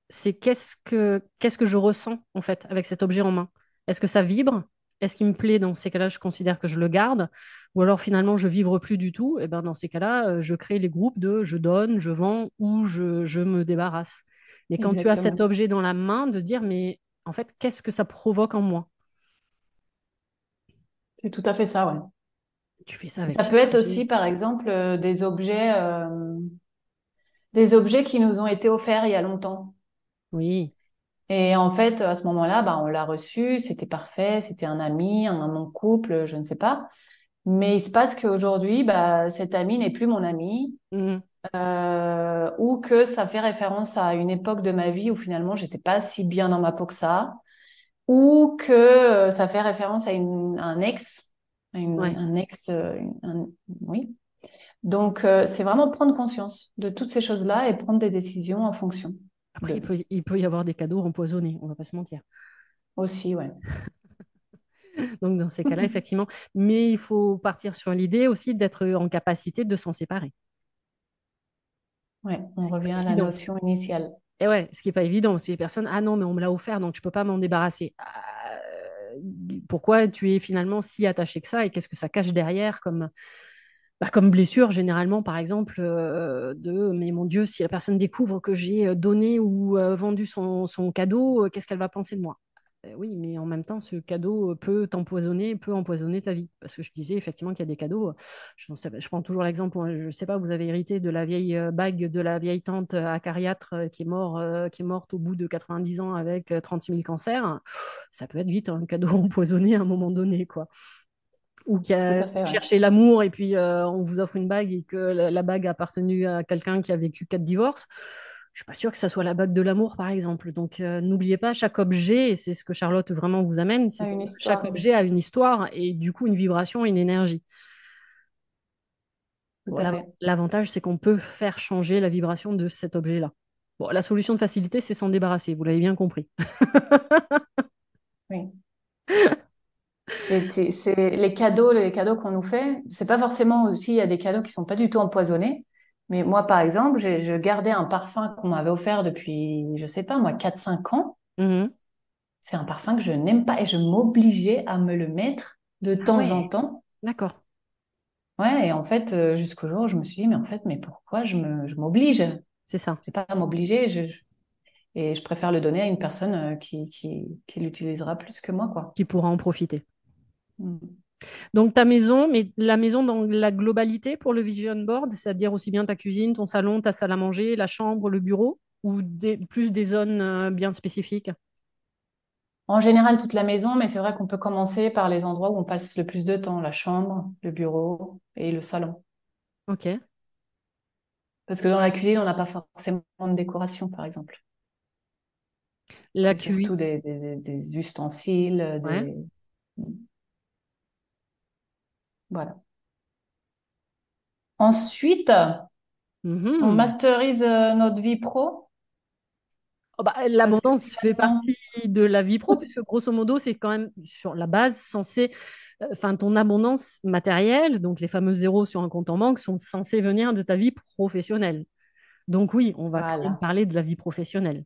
c'est qu'est-ce que, qu'est-ce que je ressens en fait avec cet objet en main Est-ce que ça vibre est-ce qu'il me plaît Dans ces cas-là, je considère que je le garde. Ou alors finalement, je ne vivre plus du tout. Et eh ben, dans ces cas-là, euh, je crée les groupes de je donne, je vends ou je, je me débarrasse. Mais quand tu as cet objet dans la main, de dire mais en fait, qu'est-ce que ça provoque en moi C'est tout à fait ça, ouais. Tu fais ça Ça peut être aussi, par exemple, euh, des objets, euh, des objets qui nous ont été offerts il y a longtemps. Oui. Et en fait, à ce moment-là, bah, on l'a reçu, c'était parfait, c'était un ami, un mon couple, je ne sais pas. Mais il se passe qu'aujourd'hui, bah, cet ami n'est plus mon ami, mmh. euh, ou que ça fait référence à une époque de ma vie où finalement j'étais pas si bien dans ma peau que ça, ou que euh, ça fait référence à, un ex, un ex, euh, oui. Donc c'est vraiment prendre conscience de toutes ces choses-là et prendre des décisions en fonction. Après, il, peut, y avoir des cadeaux empoisonnés, on ne va pas se mentir. Aussi, ouais. (laughs) Donc, dans ces cas-là, effectivement. Mais il faut partir sur l'idée aussi d'être en capacité de s'en séparer. Ouais, on revient à la notion initiale. Et ouais, ce qui n'est pas évident, aussi. les personnes, ah non, mais on me l'a offert, donc je ne peux pas m'en débarrasser. Ah, pourquoi tu es finalement si attaché que ça et qu'est-ce que ça cache derrière comme, bah, comme blessure généralement par exemple euh, de mais mon dieu si la personne découvre que j'ai euh, donné ou euh, vendu son, cadeau qu'est-ce qu'elle va penser de moi ben oui mais en même temps ce cadeau peut t'empoisonner peut empoisonner ta vie parce que je disais effectivement qu'il y a des cadeaux je, prends toujours l'exemple hein, je ne sais pas vous avez hérité de la vieille bague de la vieille tante acariâtre qui est mort, qui est morte au bout de 90 ans avec 36 000 cancers ça peut être vite un hein, cadeau (laughs) empoisonné à un moment donné quoi ou qui a cherché l'amour et puis euh, on vous offre une bague et que la, bague a appartenu à quelqu'un qui a vécu quatre divorces. Je suis pas sûre que ça soit la bague de l'amour, par exemple. Donc, euh, n'oubliez pas, chaque objet, et c'est ce que Charlotte vraiment vous amène, chaque objet a une histoire et du coup une vibration, une énergie. L'avantage, c'est qu'on peut faire changer la vibration de cet objet-là. Bon, la solution de facilité, c'est s'en débarrasser, vous l'avez bien compris. oui. (laughs) Et c'est les cadeaux, les cadeaux qu'on nous fait. C'est pas forcément aussi, il y a des cadeaux qui sont pas du tout empoisonnés. Mais moi, par exemple, je gardais un parfum qu'on m'avait offert depuis, je sais pas, moi, 4-5 ans. Mm-hmm. C'est un parfum que je n'aime pas et je m'obligeais à me le mettre de ah temps en temps. D'accord. Ouais, et en fait, euh, jusqu'au jour, je me suis dit, mais en fait, mais pourquoi je m'oblige je C'est ça. Je pas à m'obliger. Et je préfère le donner à une personne euh, qui, qui, qui l'utilisera plus que moi. quoi. Qui pourra en profiter. Mm. Donc ta maison, mais la maison dans la globalité pour le vision board, c'est-à-dire aussi bien ta cuisine, ton salon, ta salle à manger, la chambre, le bureau, ou plus des zones euh, bien spécifiques En général, toute la maison, mais c'est vrai qu'on peut commencer par les endroits où on passe le plus de temps, la chambre, le bureau et le salon. Ok. Parce que dans la cuisine, on n'a pas forcément de décoration, par exemple. La Surtout des, ustensiles, mm. Voilà. Ensuite, on mhm. masterise euh, notre vie pro. Oh, bah, l'abondance fait partie de la vie pro, puisque grosso modo, c'est quand même sur la base censée. Euh, enfin, ton abondance matérielle, donc les fameux zéros sur un compte en banque, sont censés venir de ta vie professionnelle. Donc, oui, on va parler de la vie professionnelle.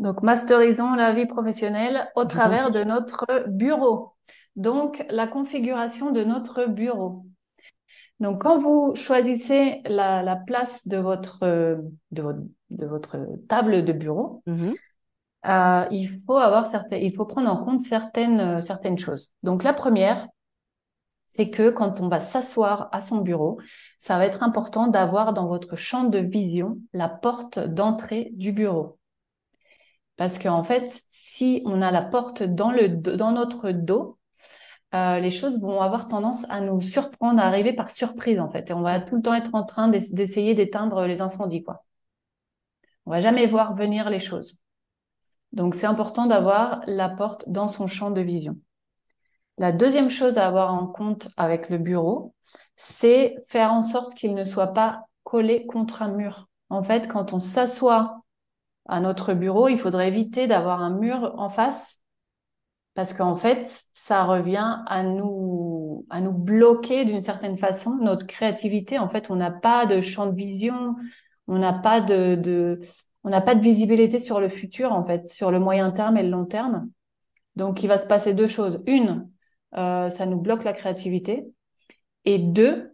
Donc, masterisons la vie professionnelle au travers de notre bureau donc la configuration de notre bureau. Donc, quand vous choisissez la, place de votre, de, votre, table de bureau, mhm. euh, il, faut il faut prendre en compte certaines, choses. Donc, la première, c'est que quand on va s'asseoir à son bureau, ça va être important d'avoir dans votre champ de vision la porte d'entrée du bureau. Parce qu'en en fait, si on a la porte le, dans notre dos, euh, les choses vont avoir tendance à nous surprendre, à arriver par surprise en fait. Et on va tout le temps être en train d'essayer d'éteindre les incendies, quoi. On va jamais voir venir les choses. Donc c'est important d'avoir la porte dans son champ de vision. La deuxième chose à avoir en compte avec le bureau, c'est faire en sorte qu'il ne soit pas collé contre un mur. En fait, quand on s'assoit à notre bureau, il faudrait éviter d'avoir un mur en face parce qu'en fait, ça revient à nous, à nous bloquer d'une certaine façon notre créativité. En fait, on n'a pas de champ de vision, on n'a pas de, de on n'a pas de visibilité sur le futur, en fait, sur le moyen terme et le long terme. Donc, il va se passer deux choses. Une, euh, ça nous bloque la créativité. Et deux,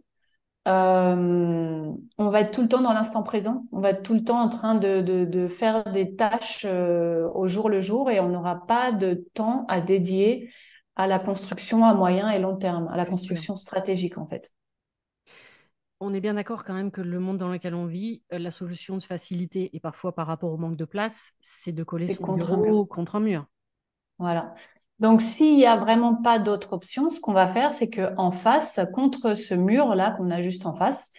euh, on va être tout le temps dans l'instant présent, on va être tout le temps en train de, faire des tâches euh, au jour le jour et on n'aura pas de temps à dédier à la construction à moyen et long terme, à la construction stratégique en fait. On est bien d'accord quand même que le monde dans lequel on vit, euh, la solution de facilité et parfois par rapport au manque de place, c'est de coller son contre bureau mur. contre un mur. Voilà. Donc, s'il n'y a vraiment pas d'autre option, ce qu'on va faire, c'est qu'en face, contre ce mur-là qu'on a juste en face,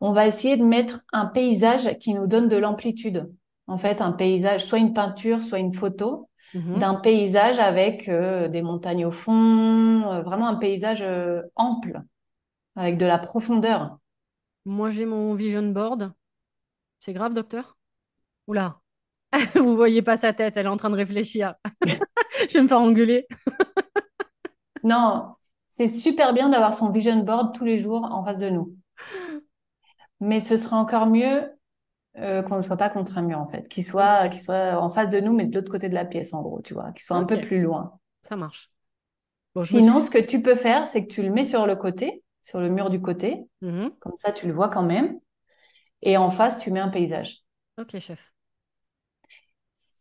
on va essayer de mettre un paysage qui nous donne de l'amplitude. En fait, un paysage, soit une peinture, soit une photo mhm. d'un paysage avec euh, des montagnes au fond, euh, vraiment un paysage euh, ample, avec de la profondeur. Moi, j'ai mon vision board. C'est grave, docteur Oula, (laughs) Vous voyez pas sa tête, elle est en train de réfléchir. (laughs) je vais me faire engueuler. (laughs) non, c'est super bien d'avoir son vision board tous les jours en face de nous. Mais ce serait encore mieux euh, qu'on ne soit pas contre un mur, en fait. Qu'il soit, qu'il soit en face de nous, mais de l'autre côté de la pièce, en gros, tu vois. Qu'il soit un peu plus loin. Ça marche. Sinon, ce que tu peux faire, c'est que tu le mets sur le côté, sur le mur du côté. Mm-hmm. Comme ça, tu le vois quand même. Et en face, tu mets un paysage. Ok, chef.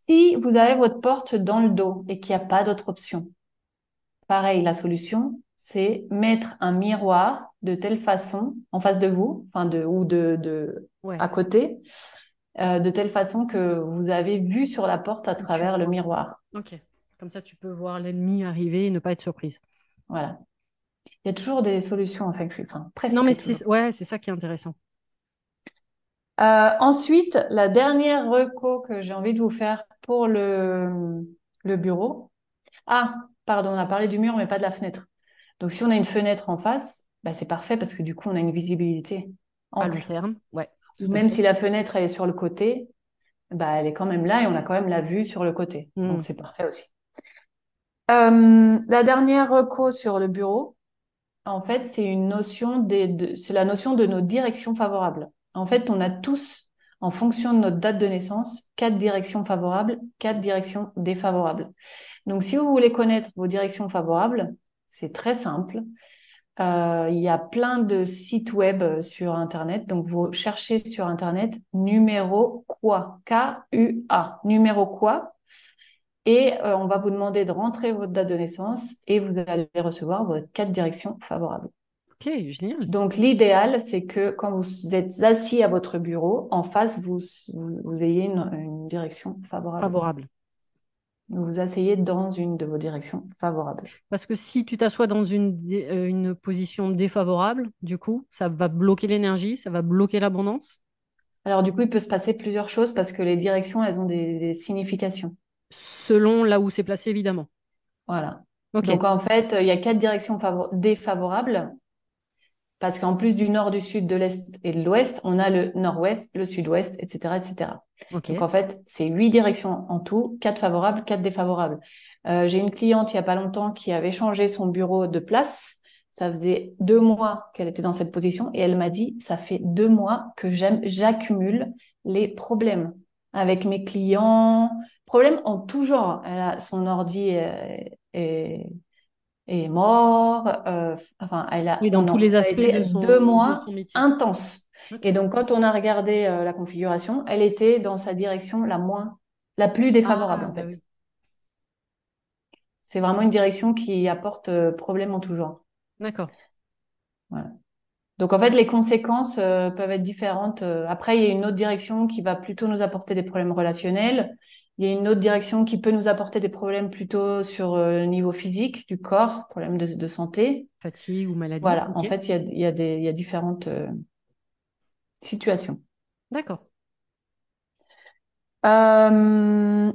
Si vous avez votre porte dans le dos et qu'il n'y a pas d'autre option, pareil, la solution, c'est mettre un miroir de telle façon en face de vous, enfin de ou de, de à côté, euh, de telle façon que vous avez vu sur la porte à travers le miroir. Ok. Comme ça, tu peux voir l'ennemi arriver et ne pas être surprise. Voilà. Il y a toujours des solutions en fait. Non, mais c'est ouais, c'est ça qui est intéressant. Euh, ensuite, la dernière reco que j'ai envie de vous faire pour le, bureau. Ah, pardon, on a parlé du mur, mais pas de la fenêtre. Donc, si on a une fenêtre en face, bah, c'est parfait parce que du coup, on a une visibilité en long ouais. Même si la fenêtre est sur le côté, bah, elle est quand même là et on a quand même la vue sur le côté. Hmm. Donc, c'est parfait aussi. Euh, la dernière recours sur le bureau, en fait, c'est une notion des, c'est la notion de nos directions favorables. En fait, on a tous en fonction de notre date de naissance, quatre directions favorables, quatre directions défavorables. Donc, si vous voulez connaître vos directions favorables, c'est très simple. Euh, il y a plein de sites web sur Internet. Donc, vous cherchez sur Internet numéro quoi K-U-A. Numéro quoi Et euh, on va vous demander de rentrer votre date de naissance et vous allez recevoir vos quatre directions favorables. Ok, génial. Donc l'idéal, c'est que quand vous êtes assis à votre bureau, en face, vous, vous, ayez une, direction favorable. Favorable. Vous vous asseyez dans une de vos directions favorables. Parce que si tu t'assois dans une, euh, une position défavorable, du coup, ça va bloquer l'énergie, ça va bloquer l'abondance. Alors du coup, il peut se passer plusieurs choses parce que les directions, elles ont des, significations. Selon là où c'est placé, évidemment. Voilà. Donc en fait, euh, il y a quatre directions défavorables parce qu'en plus du nord, du sud, de l'est et de l'ouest, on a le nord-ouest, le sud-ouest, etc. etc. Donc en fait, c'est huit directions en tout, quatre favorables, quatre défavorables. Euh, j'ai une cliente il n'y a pas longtemps qui avait changé son bureau de place. Ça faisait deux mois qu'elle était dans cette position et elle m'a dit, ça fait deux mois que j'accumule les problèmes avec mes clients, problèmes en tout genre. Elle a son ordi euh, et est mort. Euh, enfin, elle a. les deux mois intense. intenses. Et donc, quand on a regardé euh, la configuration, elle était dans sa direction la moins, la plus ah, défavorable en bah fait. C'est vraiment une direction qui apporte euh, problème en tout genre. D'accord. Donc en fait, les conséquences peuvent être différentes. Après, il y a une autre direction qui va plutôt nous apporter des problèmes relationnels il y a une autre direction qui peut nous apporter des problèmes plutôt sur euh, le niveau physique du corps, problèmes de, santé. Fatigue ou maladie. Voilà, en fait, il y a, y a, différentes euh, situations. D'accord. Euh,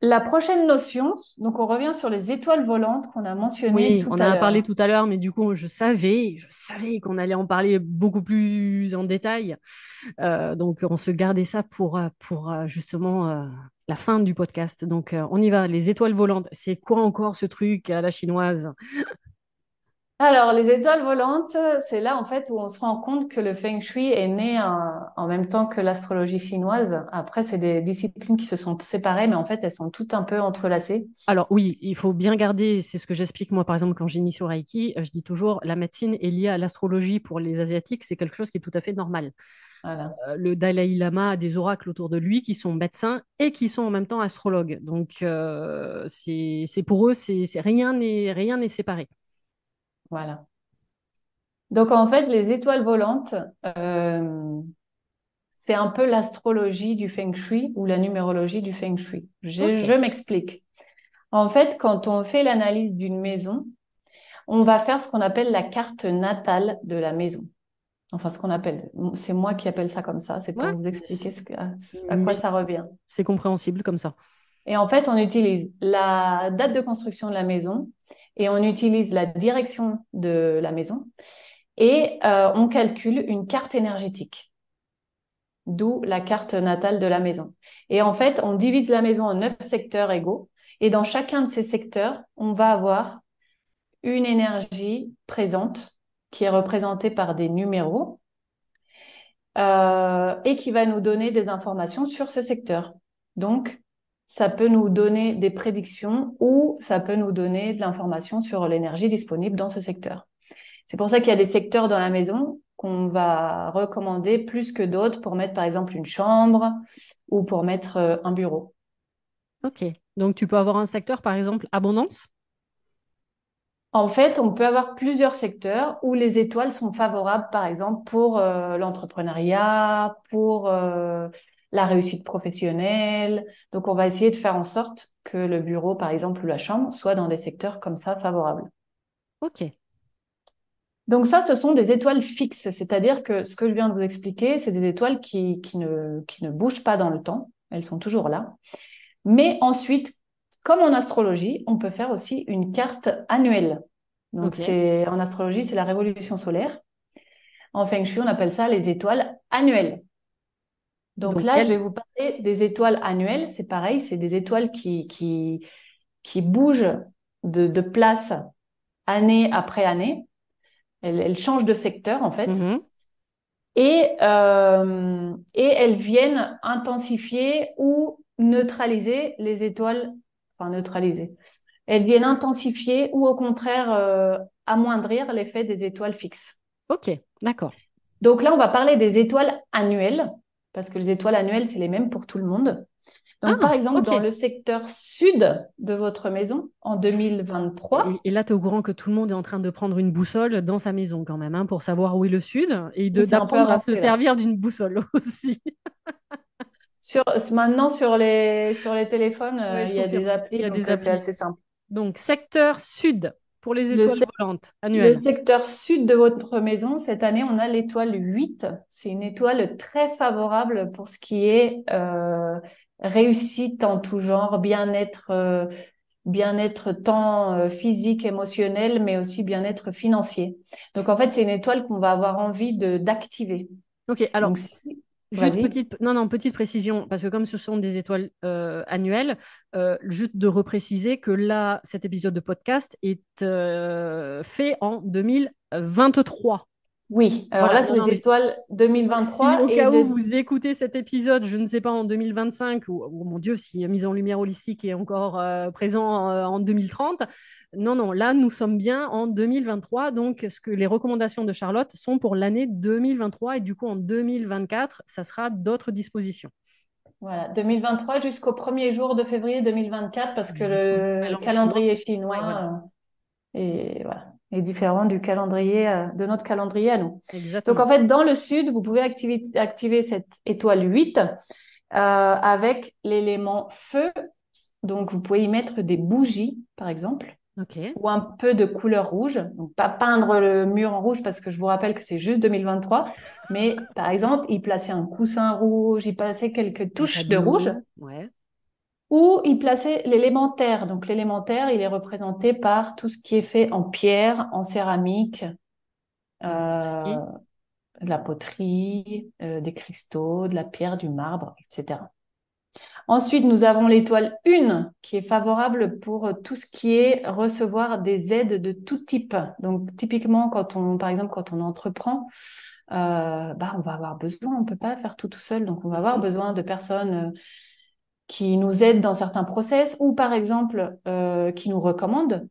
la prochaine notion, donc on revient sur les étoiles volantes qu'on a mentionnées oui, on en a parlé tout à l'heure, mais du coup, je savais, je savais qu'on allait en parler beaucoup plus en détail. Euh, donc, on se gardait ça pour, euh, pour euh, justement la fin du podcast. Donc, on y va. Les étoiles volantes, c'est quoi encore ce truc à la chinoise alors, les étoiles volantes, c'est là en fait où on se rend compte que le feng shui est né en, même temps que l'astrologie chinoise. Après, c'est des disciplines qui se sont séparées, mais en fait, elles sont toutes un peu entrelacées. Alors oui, il faut bien garder, c'est ce que j'explique moi par exemple quand mis sur Reiki, euh, je dis toujours, la médecine est liée à l'astrologie pour les Asiatiques, c'est quelque chose qui est tout à fait normal. Euh, le Dalai Lama a des oracles autour de lui qui sont médecins et qui sont en même temps astrologues. Donc, euh, c'est pour eux, c'est rien n'est séparé. Voilà. Donc en fait, les étoiles volantes, euh, c'est un peu l'astrologie du feng shui ou la numérologie du feng shui. Je, m'explique. En fait, quand on fait l'analyse d'une maison, on va faire ce qu'on appelle la carte natale de la maison. Enfin, ce qu'on appelle, c'est moi qui appelle ça comme ça, c'est pour vous expliquer ce à quoi ça revient. C'est compréhensible comme ça. Et en fait, on utilise la date de construction de la maison, et on utilise la direction de la maison et euh, on calcule une carte énergétique, d'où la carte natale de la maison. Et en fait, on divise la maison en neuf secteurs égaux et dans chacun de ces secteurs, on va avoir une énergie présente qui est représentée par des numéros euh, et qui va nous donner des informations sur ce secteur. Donc, ça peut nous donner des prédictions ou ça peut nous donner de l'information sur l'énergie disponible dans ce secteur. C'est pour ça qu'il y a des secteurs dans la maison qu'on va recommander plus que d'autres pour mettre par exemple une chambre ou pour mettre euh, un bureau. Ok, donc tu peux avoir un secteur par exemple abondance en fait, on peut avoir plusieurs secteurs où les étoiles sont favorables, par exemple, pour euh, l'entrepreneuriat, pour euh, la réussite professionnelle. Donc, on va essayer de faire en sorte que le bureau, par exemple, ou la chambre, soit dans des secteurs comme ça favorables. OK. Donc ça, ce sont des étoiles fixes, c'est-à-dire que ce que je viens de vous expliquer, c'est des étoiles qui, ne, qui ne bougent pas dans le temps, elles sont toujours là. Mais ensuite, comme en astrologie, on peut faire aussi une carte annuelle. Donc c'est en astrologie, c'est la révolution solaire. En feng shui, on appelle ça les étoiles annuelles. Donc, là, je vais vous parler des étoiles annuelles. C'est pareil, c'est des étoiles qui, qui, qui bougent de, place année après année. Elles, changent de secteur, en fait. Mm-hmm. Euh, et, elles viennent intensifier ou neutraliser les étoiles, enfin neutraliser. Elles viennent intensifier ou au contraire euh, amoindrir l'effet des étoiles fixes. Ok, d'accord. Donc là, on va parler des étoiles annuelles parce que les étoiles annuelles, c'est les mêmes pour tout le monde. Donc, ah, par exemple, dans le secteur sud de votre maison, en 2023. Et, là, tu es au courant que tout le monde est en train de prendre une boussole dans sa maison quand même, hein, pour savoir où est le sud, et d'apprendre à se servir d'une boussole (laughs) aussi. sur, maintenant, sur les, sur les téléphones, euh, il y a des applis, donc euh, c'est assez simple. Donc, secteur sud, pour les étoiles le annuelles. Le secteur sud de votre maison, cette année, on a l'étoile 8. C'est une étoile très favorable pour ce qui est euh, réussite en tout genre, bien-être. Euh, bien-être tant euh, physique, émotionnel, mais aussi bien-être financier. Donc en fait, c'est une étoile qu'on va avoir envie d'activer. Ok, alors Juste petite, non, non, petite précision, parce que comme ce sont des étoiles euh, annuelles, euh, juste de repréciser que là, cet épisode de podcast est euh, fait en 2023. Oui, alors là, c'est les étoiles 2023. au cas où vous écoutez cet épisode, je ne sais pas, en 2025, ou, oh mon Dieu, si Mise en Lumière Holistique est encore présent en 2030, non, non, là, nous sommes bien en 2023, donc ce que les recommandations de Charlotte sont pour l'année 2023, et du coup, en 2024, ça sera d'autres dispositions. Voilà, 2023 jusqu'au premier jour de février 2024, parce que le calendrier chinois, euh, est, différent du calendrier, euh, de notre calendrier à nous. Donc, en fait, dans le sud, vous pouvez activer, cette étoile 8 euh, avec l'élément feu. Donc, vous pouvez y mettre des bougies, par exemple. Ou un peu de couleur rouge. Donc, pas peindre le mur en rouge parce que je vous rappelle que c'est juste 2023. Mais par exemple, il plaçait un coussin rouge, il plaçait quelques touches de rouge. Ou il plaçait l'élémentaire. Donc l'élémentaire, il est représenté par tout ce qui est fait en pierre, en céramique, euh, de la poterie, euh, des cristaux, de la pierre, du marbre, etc. Ensuite, nous avons l'étoile 1 qui est favorable pour tout ce qui est recevoir des aides de tout type. Donc, typiquement, quand on, par exemple, quand on entreprend, euh, bah, on va avoir besoin, on ne peut pas faire tout tout seul, donc on va avoir besoin de personnes euh, qui nous aident dans certains process ou par exemple euh, qui nous recommandent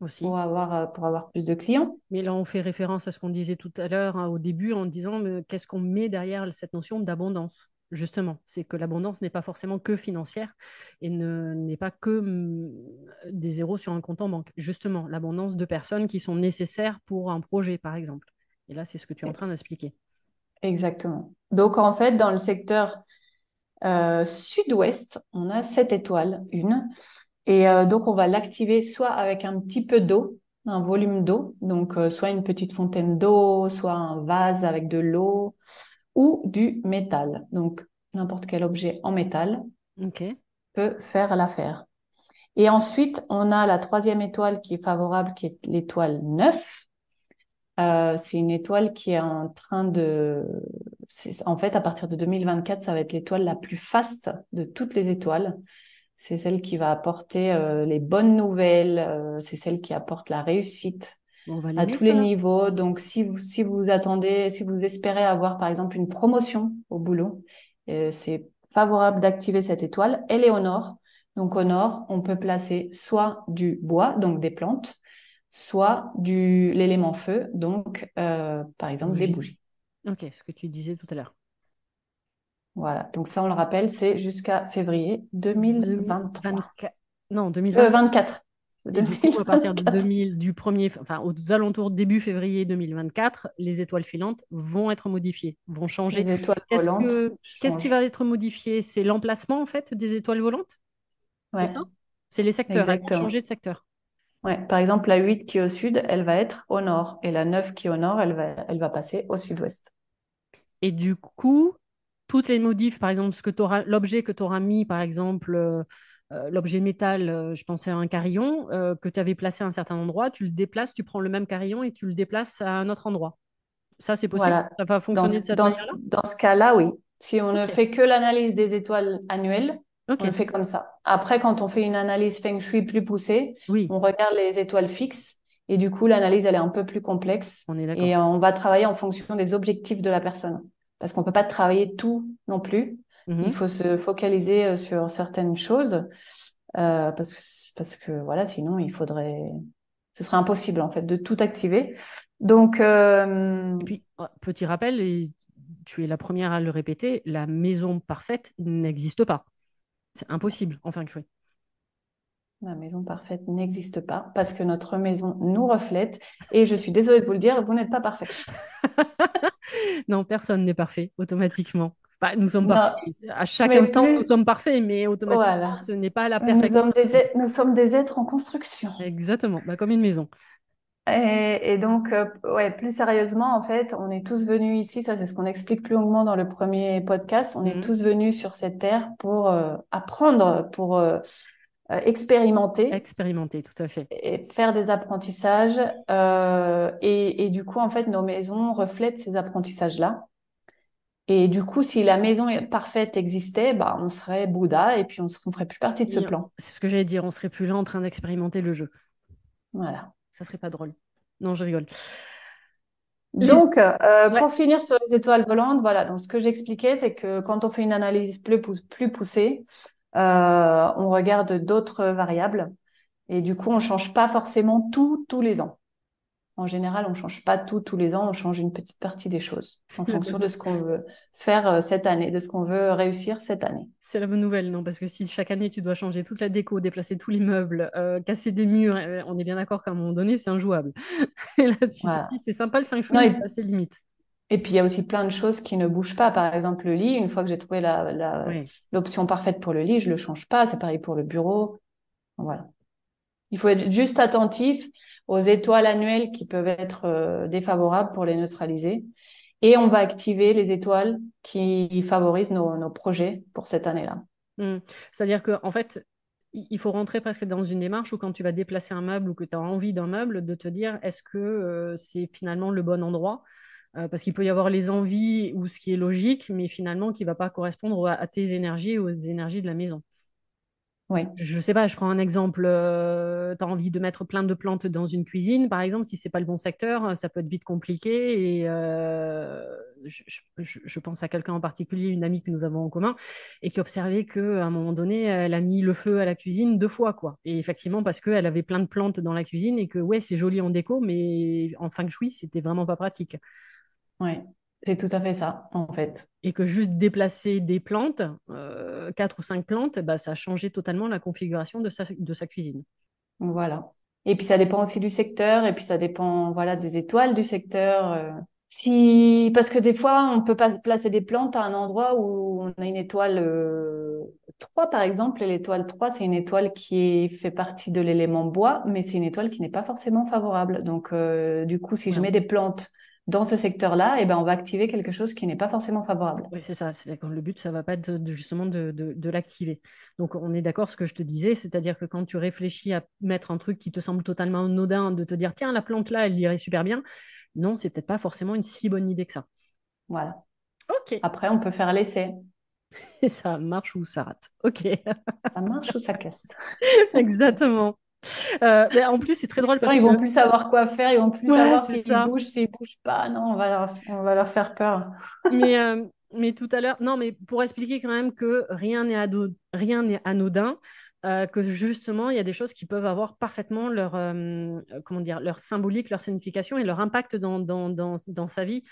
aussi. Pour, avoir, pour avoir plus de clients. Mais là, on fait référence à ce qu'on disait tout à l'heure hein, au début en disant qu'est-ce qu'on met derrière cette notion d'abondance justement. C'est que l'abondance n'est pas forcément que financière et ne, n'est pas que mm, des zéros sur un compte en banque. Justement, l'abondance de personnes qui sont nécessaires pour un projet, par exemple. Et là, c'est ce que tu es en train d'expliquer. Exactement. Donc, en fait, dans le secteur euh, sud-ouest, on a cette étoile, une. Et euh, donc, on va l'activer soit avec un petit peu d'eau, un volume d'eau, donc euh, soit une petite fontaine d'eau, soit un vase avec de l'eau, ou du métal. Donc, n'importe quel objet en métal peut faire l'affaire. Et ensuite, on a la troisième étoile qui est favorable, qui est l'étoile 9. Euh, c'est une étoile qui est en train de... En fait, à partir de 2024, ça va être l'étoile la plus faste de toutes les étoiles. C'est celle qui va apporter euh, les bonnes nouvelles, euh, c'est celle qui apporte la réussite, à tous les niveaux. Donc, si vous, si vous attendez, si vous espérez avoir, par exemple, une promotion au boulot, euh, c'est favorable d'activer cette étoile. Elle est au nord. Donc, au nord, on peut placer soit du bois, donc des plantes, soit du l'élément feu, donc euh, par exemple des bougies. Ok, ce que tu disais tout à l'heure. Voilà, donc ça on le rappelle, c'est jusqu'à février 2023. 2024. Non, 2024 du coup, à partir du 2000, du premier, enfin, aux alentours début février 2024, les étoiles filantes vont être modifiées, vont changer. Qu'est-ce qui va être modifié C'est l'emplacement, en fait, des étoiles volantes C'est ça C'est les secteurs, elles vont changer de secteur. Ouais. Par exemple, la 8 qui est au sud, elle va être au nord. Et la 9 qui est au nord, elle va, elle va passer au sud-ouest. Et du coup, toutes les modifs, par exemple, l'objet que tu auras mis, par exemple, euh, euh, l'objet métal, euh, je pensais à un carillon, euh, que tu avais placé à un certain endroit, tu le déplaces, tu prends le même carillon et tu le déplaces à un autre endroit. Ça, c'est possible, ça va fonctionner dans, de cette Dans ce cas-là, oui. Si on ne fait que l'analyse des étoiles annuelles, on le fait comme ça. Après, quand on fait une analyse feng shui plus poussée, on regarde les étoiles fixes et du coup, l'analyse, elle est un peu plus complexe. est Et on va travailler en fonction des objectifs de la personne. Parce qu'on ne peut pas travailler tout non plus. Il mmh faut se focaliser euh, sur certaines choses euh, parce que voilà, sinon il faudrait, ce serait impossible en fait de tout activer. Donc euh, oh, petit rappel, tu es la première à le répéter, la maison parfaite n'existe pas. C'est impossible en fin de La maison parfaite n'existe pas parce que notre maison nous reflète et je suis désolée de vous le dire, vous n'êtes pas parfait. (laughs) non, personne n'est parfait automatiquement. Bah, nous sommes parfaits. à chaque instant, nous sommes parfaits, mais automatiquement, ce n'est pas la perfection. Nous sommes des, êtres, en construction. Exactement, bah, comme une maison. Et, donc, euh, ouais, plus sérieusement, en fait, on est tous venus ici, ça c'est ce qu'on explique plus longuement dans le premier podcast, on est mm-hmm. tous venus sur cette terre pour euh, apprendre, pour euh, expérimenter. Expérimenter, tout à fait. Et faire des apprentissages. Et, et, du coup, en fait, nos maisons reflètent ces apprentissages-là. Et du coup, si la maison parfaite existait, bah, on serait Bouddha et puis on ne ferait plus partie de ce plan. C'est ce que j'allais dire, on serait plus là en train d'expérimenter le jeu. Voilà. Ça serait pas drôle. Non, je rigole. Donc, euh, pour finir sur les étoiles volantes, voilà, donc ce que j'expliquais, c'est que quand on fait une analyse plus, plus poussée, euh, on regarde d'autres variables et du coup, on ne change pas forcément tout tous les ans en général, on ne change pas tout tous les ans, on change une petite partie des choses (laughs) en fonction de ce qu'on veut faire euh, cette année, de ce qu'on veut réussir cette année. C'est la bonne nouvelle, non Parce que si chaque année, tu dois changer toute la déco, déplacer tous les meubles, euh, casser des murs, euh, on est bien d'accord qu'à un moment donné, c'est injouable. (laughs) et là, voilà. c'est sympa le une une mais c'est limite. Et puis, il y a aussi plein de choses qui ne bougent pas. Par exemple, le lit, une fois que j'ai trouvé l'option la, parfaite pour le lit, je ne le change pas. C'est pareil pour le bureau. Voilà. Il faut être juste attentif aux étoiles annuelles qui peuvent être euh, défavorables pour les neutraliser. Et on va activer les étoiles qui favorisent nos, projets pour cette année-là. Mmh. C'est-à-dire qu'en en fait, il faut rentrer presque dans une démarche où quand tu vas déplacer un meuble ou que tu as envie d'un meuble, de te dire est-ce que euh, c'est finalement le bon endroit euh, Parce qu'il peut y avoir les envies ou ce qui est logique, mais finalement qui ne va pas correspondre à, à tes énergies ou aux énergies de la maison. Ouais. Je sais pas, je prends un exemple. Euh, tu as envie de mettre plein de plantes dans une cuisine, par exemple, si c'est pas le bon secteur, euh, ça peut être vite compliqué. Et euh, je, pense à quelqu'un en particulier, une amie que nous avons en commun, et qui observait qu'à un moment donné, elle a mis le feu à la cuisine deux fois, quoi. Et effectivement, parce qu'elle avait plein de plantes dans la cuisine et que, ouais, c'est joli en déco, mais en fin de ce c'était vraiment pas pratique. Ouais. C'est tout à fait ça, en fait. Et que juste déplacer des plantes, euh, quatre ou cinq plantes, bah, ça a totalement la configuration de sa, cuisine. Voilà. Et puis ça dépend aussi du secteur, et puis ça dépend voilà des étoiles du secteur. Euh. si parce que des fois on peut pas placer des plantes à un endroit où on a une étoile 3 euh, par exemple, et l'étoile 3 c'est une étoile qui fait partie de l'élément bois, mais c'est une étoile qui n'est pas forcément favorable. Donc du coup si je mets des plantes dans ce secteur-là, eh ben, on va activer quelque chose qui n'est pas forcément favorable. Oui, c'est ça. le but, ça ne va pas être justement de, l'activer. Donc, on est d'accord, ce que je te disais, c'est-à-dire que quand tu réfléchis à mettre un truc qui te semble totalement anodin, de te dire, tiens, la plante-là, elle irait super bien, non, c'est peut-être pas forcément une si bonne idée que ça. Voilà. OK. Après, on peut faire l'essai. Et (laughs) ça marche ou ça rate. OK. ça marche ou ça casse. (laughs) Exactement. Euh, en plus, c'est très drôle parce ils vont plus savoir quoi faire, ils vont plus savoir s'ils bougent, s'ils bougent pas. Non, on va leur, on va leur faire peur. mais, (laughs) euh, mais tout à l'heure, non, mais pour expliquer quand même que rien n'est rien n'est anodin. Euh, que justement, il y a des choses qui peuvent avoir parfaitement leur, comment dire, leur symbolique, leur signification et leur impact dans, dans, dans, dans sa vie.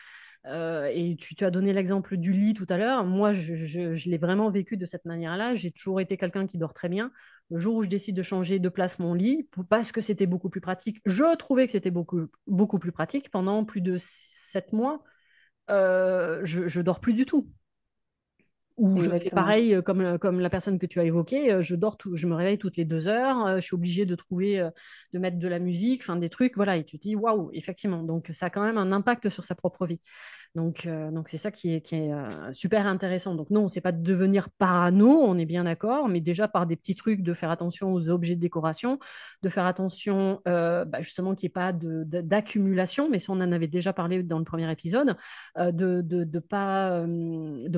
Euh, et tu, as donné l'exemple du lit tout à l'heure. Moi, je, l'ai vraiment vécu de cette manière-là. J'ai toujours été quelqu'un qui dort très bien. Le jour où je décide de changer de place mon lit, parce que c'était beaucoup plus pratique, je trouvais que c'était beaucoup, plus pratique. Pendant plus de sept mois, euh, je, je dors plus du tout. Ou je fais pareil euh, comme, euh, comme la personne que tu as évoquée, euh, je dors tout, je me réveille toutes les deux heures, je suis obligée de trouver, de mettre de la musique, enfin des trucs, voilà, et tu te dis waouh, effectivement, donc ça a quand même un impact sur sa propre vie. Donc, euh, donc c'est ça qui est, euh, super intéressant. Donc non, c'est pas de devenir parano, on est bien d'accord, mais déjà par des petits trucs de faire attention aux objets de décoration, de faire attention euh, bah, justement qu'il n'y ait pas d'accumulation, mais ça on en avait déjà parlé dans le premier épisode, de ne de,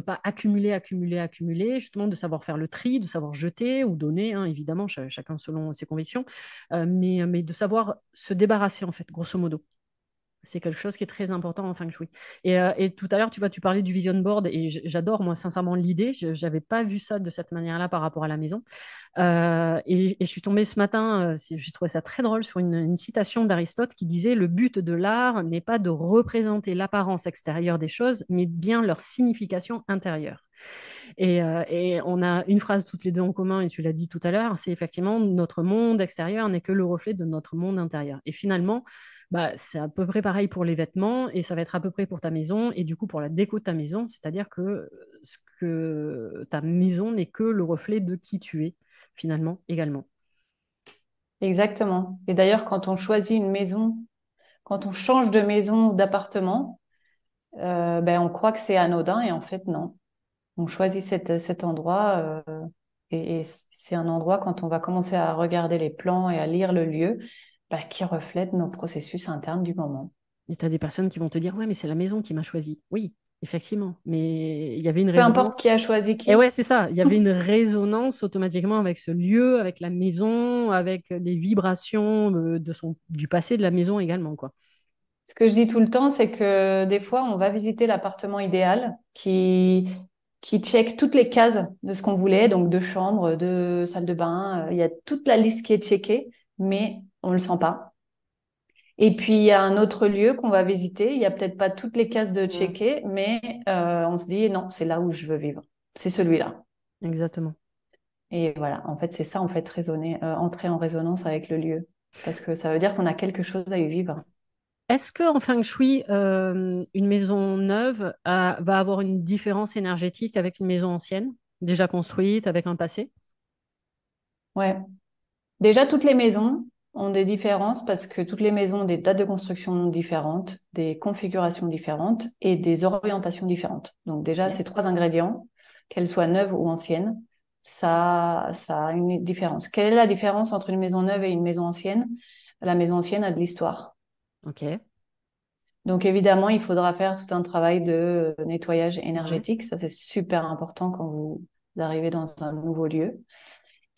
pas, accumuler, accumuler, accumuler, justement de savoir faire le tri, de savoir jeter ou donner, hein, évidemment, chacun selon ses convictions, mais, mais de savoir se débarrasser en fait, grosso modo. C'est quelque chose qui est très important en feng shui. Et, euh, et tout à l'heure, tu vois, tu parlais du vision board et j'adore, moi, sincèrement, l'idée. Je n'avais pas vu ça de cette manière-là par rapport à la maison. Euh, et, je suis tombée ce matin, euh, j'ai trouvé ça très drôle, sur une, citation d'Aristote qui disait Le but de l'art n'est pas de représenter l'apparence extérieure des choses, mais bien leur signification intérieure. Et, et, on a une phrase toutes les deux en commun, et tu l'as dit tout à l'heure, c'est effectivement notre monde extérieur n'est que le reflet de notre monde intérieur. Et finalement, bah, c'est à peu près pareil pour les vêtements et ça va être à peu près pour ta maison et du coup pour la déco de ta maison, c'est-à-dire que, ce que ta maison n'est que le reflet de qui tu es finalement également. Exactement. Et d'ailleurs, quand on choisit une maison, quand on change de maison ou d'appartement, euh, ben, on croit que c'est anodin et en fait non. On choisit cet endroit euh, et c'est un endroit quand on va commencer à regarder les plans et à lire le lieu, bah, qui reflète nos processus internes du moment. Et tu as des personnes qui vont te dire Ouais, mais c'est la maison qui m'a choisi. Oui, effectivement. Mais il y avait une Peu résonance. Peu importe qui a choisi qui. Et eh ouais, c'est ça. Il y avait une résonance automatiquement avec ce lieu, avec la maison, avec des vibrations euh, de son, du passé de la maison également. quoi. Ce que je dis tout le temps, c'est que des fois, on va visiter l'appartement idéal qui, qui check toutes les cases de ce qu'on voulait, donc de chambre, de salle de bain. Il y a toute la liste qui est checkée, mais on le sent pas. Et puis il y a un autre lieu qu'on va visiter. Il y a peut-être pas toutes les cases de checker, mais euh, on se dit non, c'est là où je veux vivre. C'est celui-là. Exactement. Et voilà, en fait, c'est ça en fait raisonner, euh, entrer en résonance avec le lieu, parce que ça veut dire qu'on a quelque chose à y vivre. Est-ce que en feng shui, euh, une maison neuve va avoir une différence énergétique avec une maison ancienne, déjà construite, avec un passé Ouais. Déjà toutes les maisons, ont des différences parce que toutes les maisons ont des dates de construction différentes, des configurations différentes et des orientations différentes. Donc déjà, ces trois ingrédients, qu'elles soient neuves ou anciennes, ça, ça a une différence. Quelle est la différence entre une maison neuve et une maison ancienne La maison ancienne a de l'histoire. OK. Donc évidemment, il faudra faire tout un travail de nettoyage énergétique. Ça, c'est super important quand vous arrivez dans un nouveau lieu.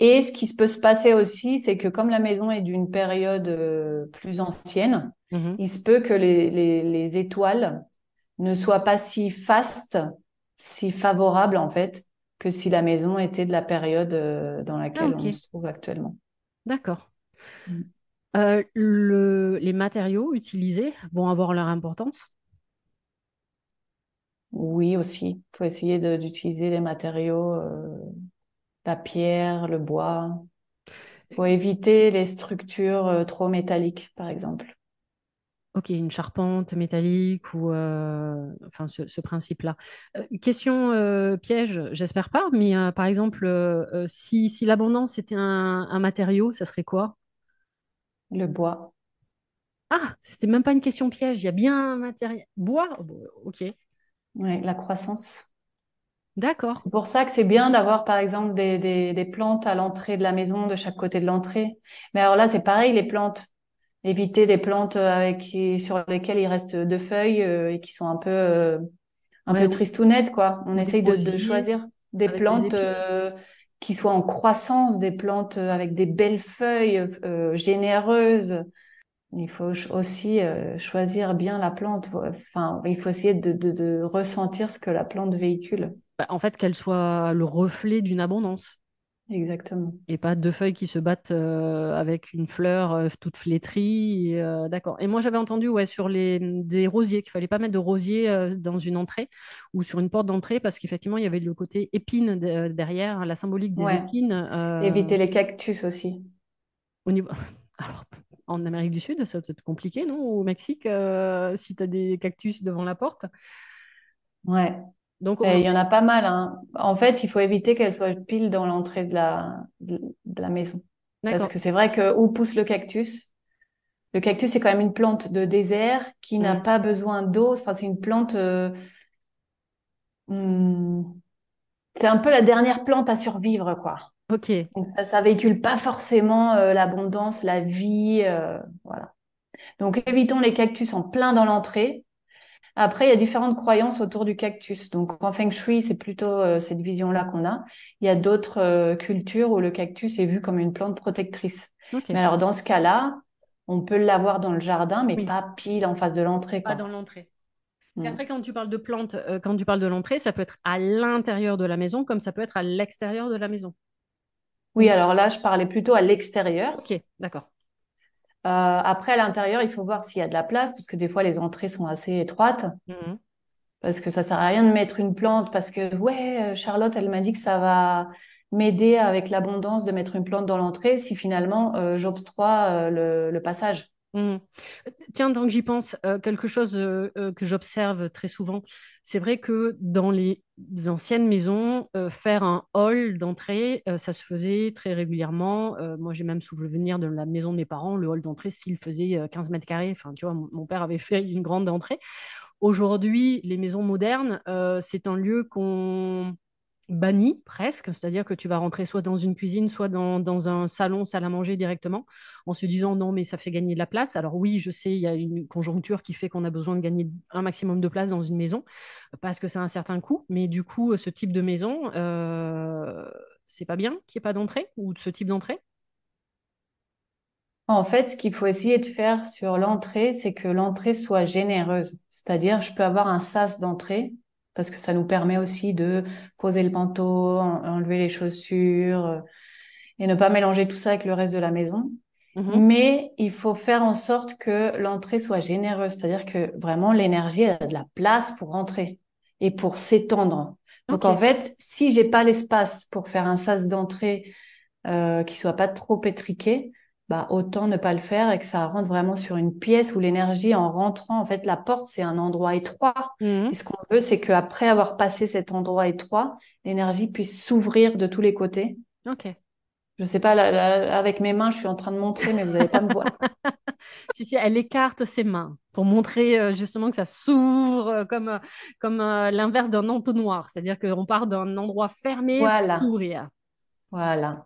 Et ce qui peut se passer aussi, c'est que comme la maison est d'une période euh, plus ancienne, mhm. il se peut que les, les, étoiles ne soient pas si fastes, si favorables en fait, que si la maison était de la période euh, dans laquelle ah, on se trouve actuellement. D'accord. Mm. Euh, les matériaux utilisés vont avoir leur importance Oui, aussi. Il faut essayer d'utiliser les matériaux la pierre, le bois, pour éviter les structures euh, trop métalliques, par exemple. Ok, une charpente métallique ou euh, enfin ce, principe-là. Euh, question piège, j'espère pas, mais par exemple, si, l'abondance était un, matériau, ça serait quoi Le bois. Ah, c'était même pas une question piège, il y a bien un matériau. Bois, ok. Oui, la croissance. D'accord. C'est pour ça que c'est bien d'avoir, par exemple, des, plantes à l'entrée de la maison, de chaque côté de l'entrée. Mais alors là, c'est pareil, les plantes. Éviter des plantes euh, avec, sur lesquelles il reste deux feuilles euh, et qui sont un peu, euh, tristes un nettes. tristounettes, quoi. On essaye de, choisir des plantes qui soient en croissance, des plantes avec des belles feuilles généreuses. Il faut aussi choisir bien la plante. Enfin, il faut essayer de ressentir ce que la plante véhicule. Bah, en fait, qu'elle soit le reflet d'une abondance. Exactement. Et pas deux feuilles qui se battent euh, avec une fleur euh, toute flétrie. Euh, d'accord. Et moi, j'avais entendu ouais, sur les, mm, des rosiers, qu'il fallait pas mettre de rosiers dans une entrée ou sur une porte d'entrée parce qu'effectivement, il y avait le côté épine derrière, la symbolique des épines. Éviter les cactus aussi. Au niveau... (laughs) Alors, en Amérique du Sud, ça peut être compliqué, non Au Mexique, si tu as des cactus devant la porte. Ouais. Eh, il y en a pas mal. Hein. En fait, il faut éviter qu'elle soit pile dans l'entrée de la, de, la maison. Parce que c'est vrai que où pousse le cactus Le cactus, c'est quand même une plante de désert qui n'a pas besoin d'eau. Enfin, c'est une plante. Euh, hmm, c'est un peu la dernière plante à survivre, quoi. Ok. Donc, ça, ça véhicule pas forcément euh, l'abondance, la vie. Euh, voilà. Donc, évitons les cactus en plein dans l'entrée après, il y a différentes croyances autour du cactus. Donc, en Feng Shui, c'est plutôt euh, cette vision-là qu'on a. Il y a d'autres euh, cultures où le cactus est vu comme une plante protectrice. Mais alors, dans ce cas-là, on peut l'avoir dans le jardin, mais pas pile en face de l'entrée. Pas dans l'entrée. Parce qu'après, quand tu parles de plantes, euh, quand tu parles de l'entrée, ça peut être à l'intérieur de la maison comme ça peut être à l'extérieur de la maison. Oui, alors là, je parlais plutôt à l'extérieur. Ok, d'accord. Euh, après, à l'intérieur, il faut voir s'il y a de la place, parce que des fois, les entrées sont assez étroites. Mhm. parce que ça sert à rien de mettre une plante parce que ouais euh, Charlotte elle m'a dit que ça va m'aider avec l'abondance de mettre une plante dans l'entrée si finalement euh, j'obstroie le, passage Mmh. Tiens, tant que j'y pense, euh, quelque chose euh, euh, que j'observe très souvent, c'est vrai que dans les anciennes maisons, faire un hall d'entrée, ça se faisait très régulièrement. moi, j'ai même souvenir de la maison de mes parents, le hall d'entrée, s'il faisait 15 mètres carrés, enfin, tu vois, mon père avait (laughs) fait une grande entrée. Aujourd'hui, les maisons modernes, c'est un lieu qu'on banni presque, c'est-à-dire que tu vas rentrer soit dans une cuisine, soit dans, un salon, salle à manger directement, en se disant non, mais ça fait gagner de la place. Alors oui, je sais, il y a une conjoncture qui fait qu'on a besoin de gagner un maximum de place dans une maison, parce que c'est un certain coût, mais du coup, ce type de maison, euh, c'est pas bien qu'il n'y ait pas d'entrée ou de ce type d'entrée en fait, ce qu'il faut essayer de faire sur l'entrée, c'est que l'entrée soit généreuse. C'est-à-dire, je peux avoir un sas d'entrée parce que ça nous permet aussi de poser le manteau, enlever les chaussures euh, et ne pas mélanger tout ça avec le reste de la maison. Mm-hmm. Mais il faut faire en sorte que l'entrée soit généreuse, c'est-à-dire que vraiment l'énergie a de la place pour rentrer et pour s'étendre. Donc en fait, si j'ai pas l'espace pour faire un sas d'entrée euh, qui soit pas trop étriqué, bah, autant ne pas le faire et que ça rentre vraiment sur une pièce où l'énergie en rentrant, en fait, la porte, c'est un endroit étroit. Mhm. Et ce qu'on veut, c'est qu'après avoir passé cet endroit étroit, l'énergie puisse s'ouvrir de tous les côtés. Ok. Je sais pas, avec mes mains, je suis en train de montrer, mais vous n'allez pas me voir. (laughs) si, si, elle écarte ses mains pour montrer euh, justement que ça s'ouvre euh, comme, euh, comme l'inverse d'un entonnoir, c'est-à-dire qu'on part d'un endroit fermé voilà. pour ouvrir. Voilà.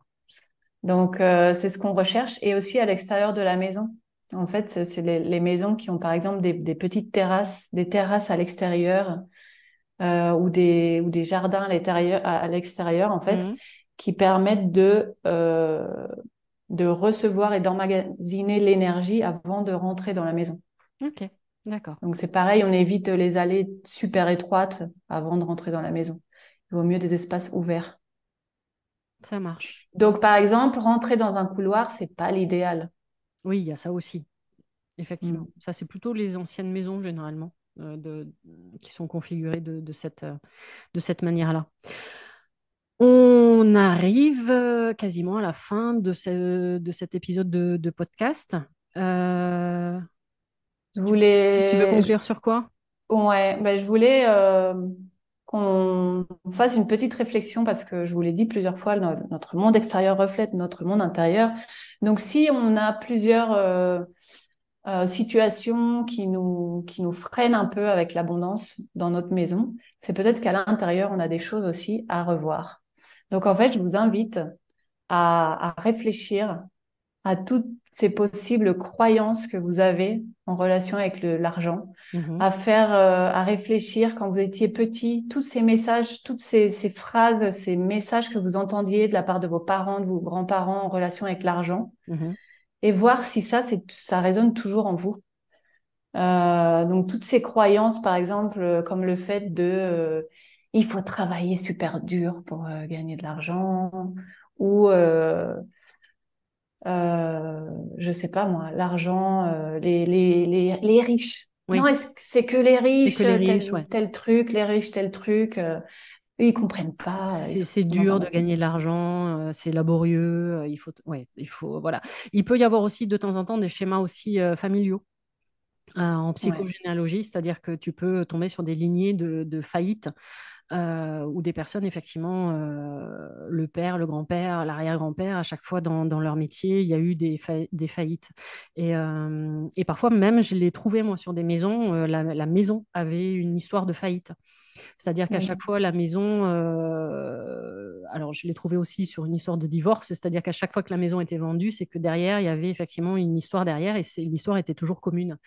Donc, euh, c'est ce qu'on recherche. Et aussi à l'extérieur de la maison. En fait, c'est les, maisons qui ont, par exemple, des, petites terrasses, des terrasses à l'extérieur euh, ou, des, ou des jardins à l'extérieur, en fait, mhm. qui permettent de, euh, de recevoir et d'emmagasiner l'énergie avant de rentrer dans la maison. OK, d'accord. Donc, c'est pareil, on évite les allées super étroites avant de rentrer dans la maison. Il vaut mieux des espaces ouverts. Ça marche. Donc, par exemple, rentrer dans un couloir, c'est pas l'idéal. Oui, il y a ça aussi. Effectivement. Mm. Ça, c'est plutôt les anciennes maisons, généralement, euh, qui sont configurées de, cette, euh, de cette manière-là. On arrive euh, quasiment à la fin de, de cet épisode de, podcast. Tu veux conclure sur quoi Ouais, ben, je voulais qu'on fasse une petite réflexion parce que je vous l'ai dit plusieurs fois, notre monde extérieur reflète notre monde intérieur. Donc si on a plusieurs euh, euh, situations qui nous, qui nous freinent un peu avec l'abondance dans notre maison, c'est peut-être qu'à l'intérieur, on a des choses aussi à revoir. Donc en fait, je vous invite à, à réfléchir à toutes ces possibles croyances que vous avez en relation avec l'argent, mm-hmm. à faire, euh, à réfléchir quand vous étiez petit, tous ces messages, toutes ces, phrases, ces messages que vous entendiez de la part de vos parents, de vos grands-parents en relation avec l'argent, mm-hmm. et voir si ça, ça résonne toujours en vous. Euh, donc toutes ces croyances, par exemple, euh, comme le fait de il faut travailler super dur pour gagner de l'argent, ou euh, je sais pas moi, l'argent, euh, les, les, riches. Non, c'est que les riches, tel, truc, les riches, tel truc. Euh, ils comprennent pas. C'est dur de gagner de l'argent, c'est laborieux. il faut, ouais, il faut, voilà. Il peut y avoir aussi de temps en temps des schémas aussi familiaux. en psychogénéalogie, c'est-à-dire que tu peux tomber sur des lignées de, de faillite euh, ou des personnes, effectivement, euh, le père, le grand-père, l'arrière-grand-père, à chaque fois dans, leur métier, il y a eu des, faillites. Euh, et, parfois même, je l'ai trouvé, moi, sur des maisons, euh, la, maison avait une histoire de faillite. C'est-à-dire qu'à chaque fois, la maison, alors je l'ai trouvé aussi sur une histoire de divorce, c'est-à-dire qu'à chaque fois que la maison était vendue, c'est que derrière, il y avait effectivement une histoire derrière et l'histoire était toujours commune.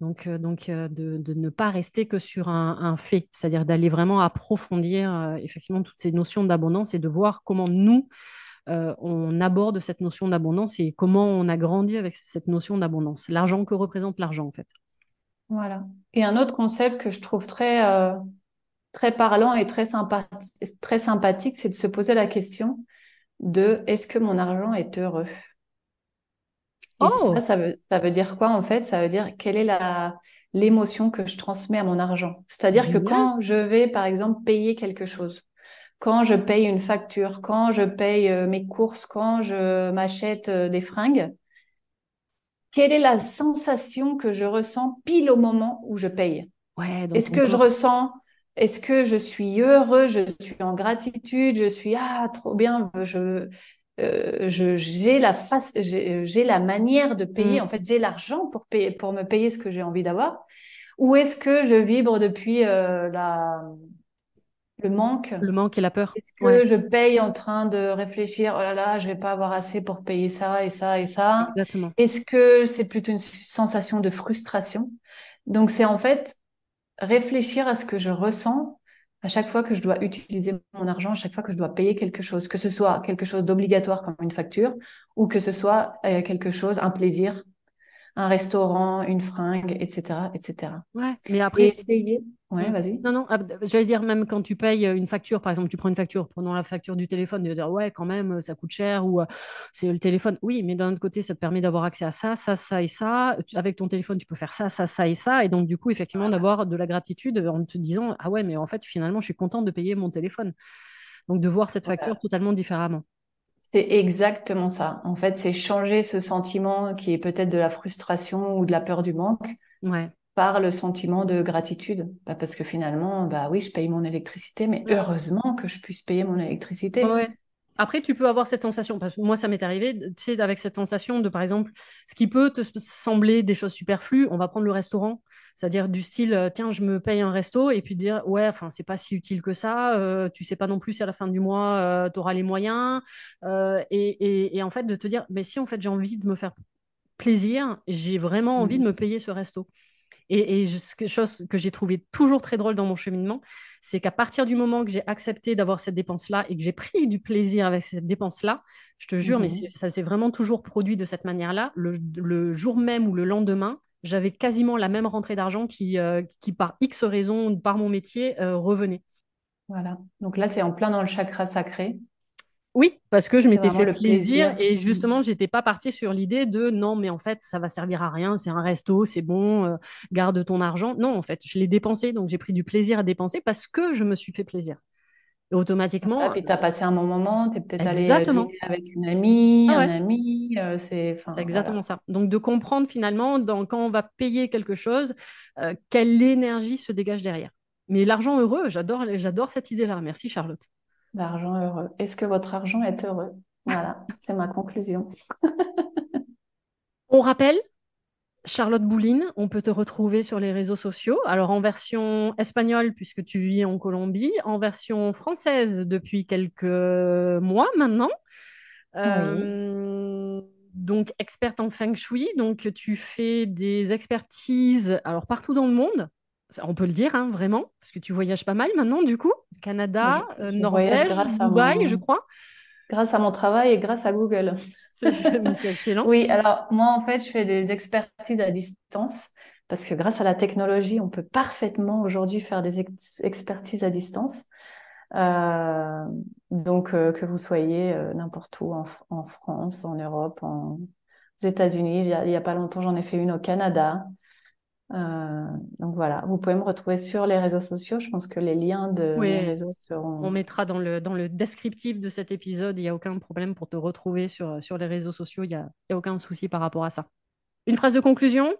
Donc, euh, euh, de, ne pas rester que sur un, fait, c'est-à-dire d'aller vraiment approfondir euh, effectivement toutes ces notions d'abondance et de voir comment nous, on aborde cette notion d'abondance et comment on a grandi avec cette notion d'abondance, l'argent que représente l'argent en fait. Voilà. Et un autre concept que je trouve très, très parlant et très, sympathique, très sympathique, c'est de se poser la question de est-ce que mon argent est heureux Oh. ça, ça veut, dire quoi en fait Ça veut dire quelle est la l'émotion que je transmets à mon argent. C'est-à-dire que quand je vais, par exemple, payer quelque chose, quand je paye une facture, quand je paye euh, mes courses, quand je m'achète euh, des fringues, quelle est la sensation que je ressens pile au moment où je paye ouais, Est-ce que je ressens est-ce que je suis heureux, je suis en gratitude, je suis ah trop bien, je euh, j'ai la face, euh, j'ai la manière de payer. Mm. En fait, j'ai l'argent pour payer, pour me payer ce que j'ai envie d'avoir. Ou est-ce que je vibre depuis euh, la le manque Le manque et la peur. Est-ce que je paye en train de réfléchir Oh là là, je vais pas avoir assez pour payer ça et ça et ça. Exactement. Est-ce que c'est plutôt une sensation de frustration Donc c'est en fait réfléchir à ce que je ressens à chaque fois que je dois utiliser mon argent, à chaque fois que je dois payer quelque chose, que ce soit quelque chose d'obligatoire comme une facture ou que ce soit euh, quelque chose, un plaisir, un restaurant, une fringue, etc. etc. Ouais, mais après, essayer Ouais, vas-y. Non, non, ah, j'allais dire, même quand tu payes euh, une facture, par exemple, tu prends une facture, prenons la facture du téléphone, de dire, ouais, quand même, euh, ça coûte cher, ou euh, c'est le téléphone. Oui, mais d'un autre côté, ça te permet d'avoir accès à ça, ça, ça et ça. Avec ton téléphone, tu peux faire ça, ça, ça et ça. Et donc, du coup, effectivement, d'avoir de la gratitude en te disant, ah ouais, mais en fait, finalement, je suis contente de payer mon téléphone. Donc, de voir cette facture totalement différemment. C'est exactement ça. En fait, c'est changer ce sentiment qui est peut-être de la frustration ou de la peur du manque. Ouais par le sentiment de gratitude. Bah, parce que finalement, bah oui, je paye mon électricité, mais heureusement que je puisse payer mon électricité. Après, tu peux avoir cette sensation, parce que moi, ça m'est arrivé, tu sais, avec cette sensation de, par exemple, ce qui peut te sembler des choses superflues, on va prendre le restaurant, c'est-à-dire du style, euh, tiens, je me paye un resto, et puis dire, ouais, enfin, c'est pas si utile que ça, euh, tu sais pas non plus si à la fin du mois, euh, t'auras tu auras les moyens, et, en fait, de te dire, mais si, en fait, j'ai envie de me faire plaisir, j'ai vraiment envie de mmh. me payer ce resto. Et, chose que j'ai trouvé toujours très drôle dans mon cheminement, c'est qu'à partir du moment que j'ai accepté d'avoir cette dépense-là et que j'ai pris du plaisir avec cette dépense-là, je te jure, mais mhm. ça s'est vraiment toujours produit de cette manière-là. Le, jour même ou le lendemain, j'avais quasiment la même rentrée d'argent qui, euh, qui, par X raison, par mon métier, euh, revenait. Voilà. Donc là, c'est en plein dans le chakra sacré. Oui, parce que je m'étais fait le plaisir, et mm, mm. justement, j'étais pas partie sur l'idée de non, mais en fait, ça va servir à rien, c'est un resto, c'est bon, euh, garde ton argent. Non, en fait, je l'ai dépensé, donc j'ai pris du plaisir à dépenser parce que je me suis fait plaisir. Et automatiquement. Et ah, puis tu as euh, passé un bon moment, tu es peut-être allé euh, avec une amie, ah un ami. c'est exactement ça. Donc de comprendre finalement, dans, quand on va payer quelque chose, quelle énergie se dégage derrière. Mais l'argent heureux, j'adore cette idée-là. Merci Charlotte. L'argent heureux. Est-ce que votre argent est heureux Voilà, (laughs) c'est ma conclusion. On rappelle Charlotte Bouline, on peut te retrouver sur les réseaux sociaux. Alors en version espagnole, puisque tu vis en Colombie, en version française depuis quelques mois maintenant. Euh, donc experte en feng shui, donc tu fais des expertises alors partout dans le monde on peut le dire, hein, vraiment, parce que tu voyages pas mal maintenant, du coup. Canada, euh, Norvège, Dubaï, je crois. Grâce à mon travail et grâce à Google. (laughs) (laughs) C'est excellent. oui, alors moi, en fait, je fais des expertises à distance parce que grâce à la technologie, on peut parfaitement aujourd'hui faire des expertises à distance. Euh, donc, euh, que vous soyez n'importe où, en, France, en Europe, en, aux États-Unis, il n'y a, a, pas longtemps, j'en ai fait une au Canada. Euh, donc voilà, vous pouvez me retrouver sur les réseaux sociaux. Je pense que les liens de les réseaux seront. On mettra dans le, dans le descriptif de cet épisode. Il n'y a aucun problème pour te retrouver sur, sur les réseaux sociaux. Il n'y a, y a aucun souci par rapport à ça. Une phrase de conclusion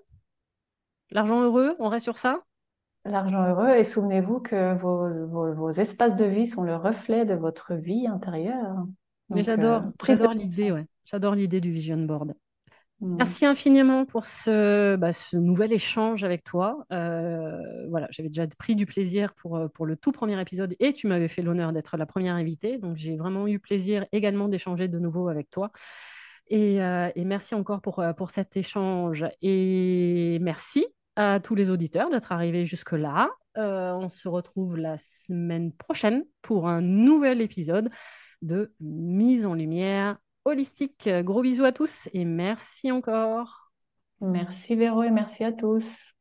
L'argent heureux, on reste sur ça L'argent heureux, et souvenez-vous que vos, espaces de vie sont le reflet de votre vie intérieure. Mais j'adore, euh, l'idée, J'adore l'idée du vision board. Mmh. Merci infiniment pour ce, bah, ce, nouvel échange avec toi. Euh, voilà, j'avais déjà pris du plaisir euh, pour, le tout premier épisode et tu m'avais fait l'honneur d'être la première invitée. Donc j'ai vraiment eu plaisir également d'échanger de nouveau avec toi. Et, euh, merci encore pour, cet échange. Et merci à tous les auditeurs d'être arrivés jusque-là. on se retrouve la semaine prochaine pour un nouvel épisode de Mise en lumière holistique. Gros bisous à tous et merci encore. Merci Véro et merci à tous.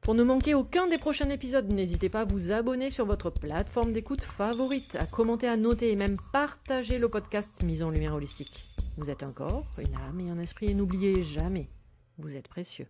Pour ne manquer aucun des prochains épisodes, n'hésitez pas à vous abonner sur votre plateforme d'écoute favorite, à commenter, à noter et même partager le podcast Mise en Lumière Holistique. Vous êtes encore une âme et un esprit et n'oubliez jamais, vous êtes précieux.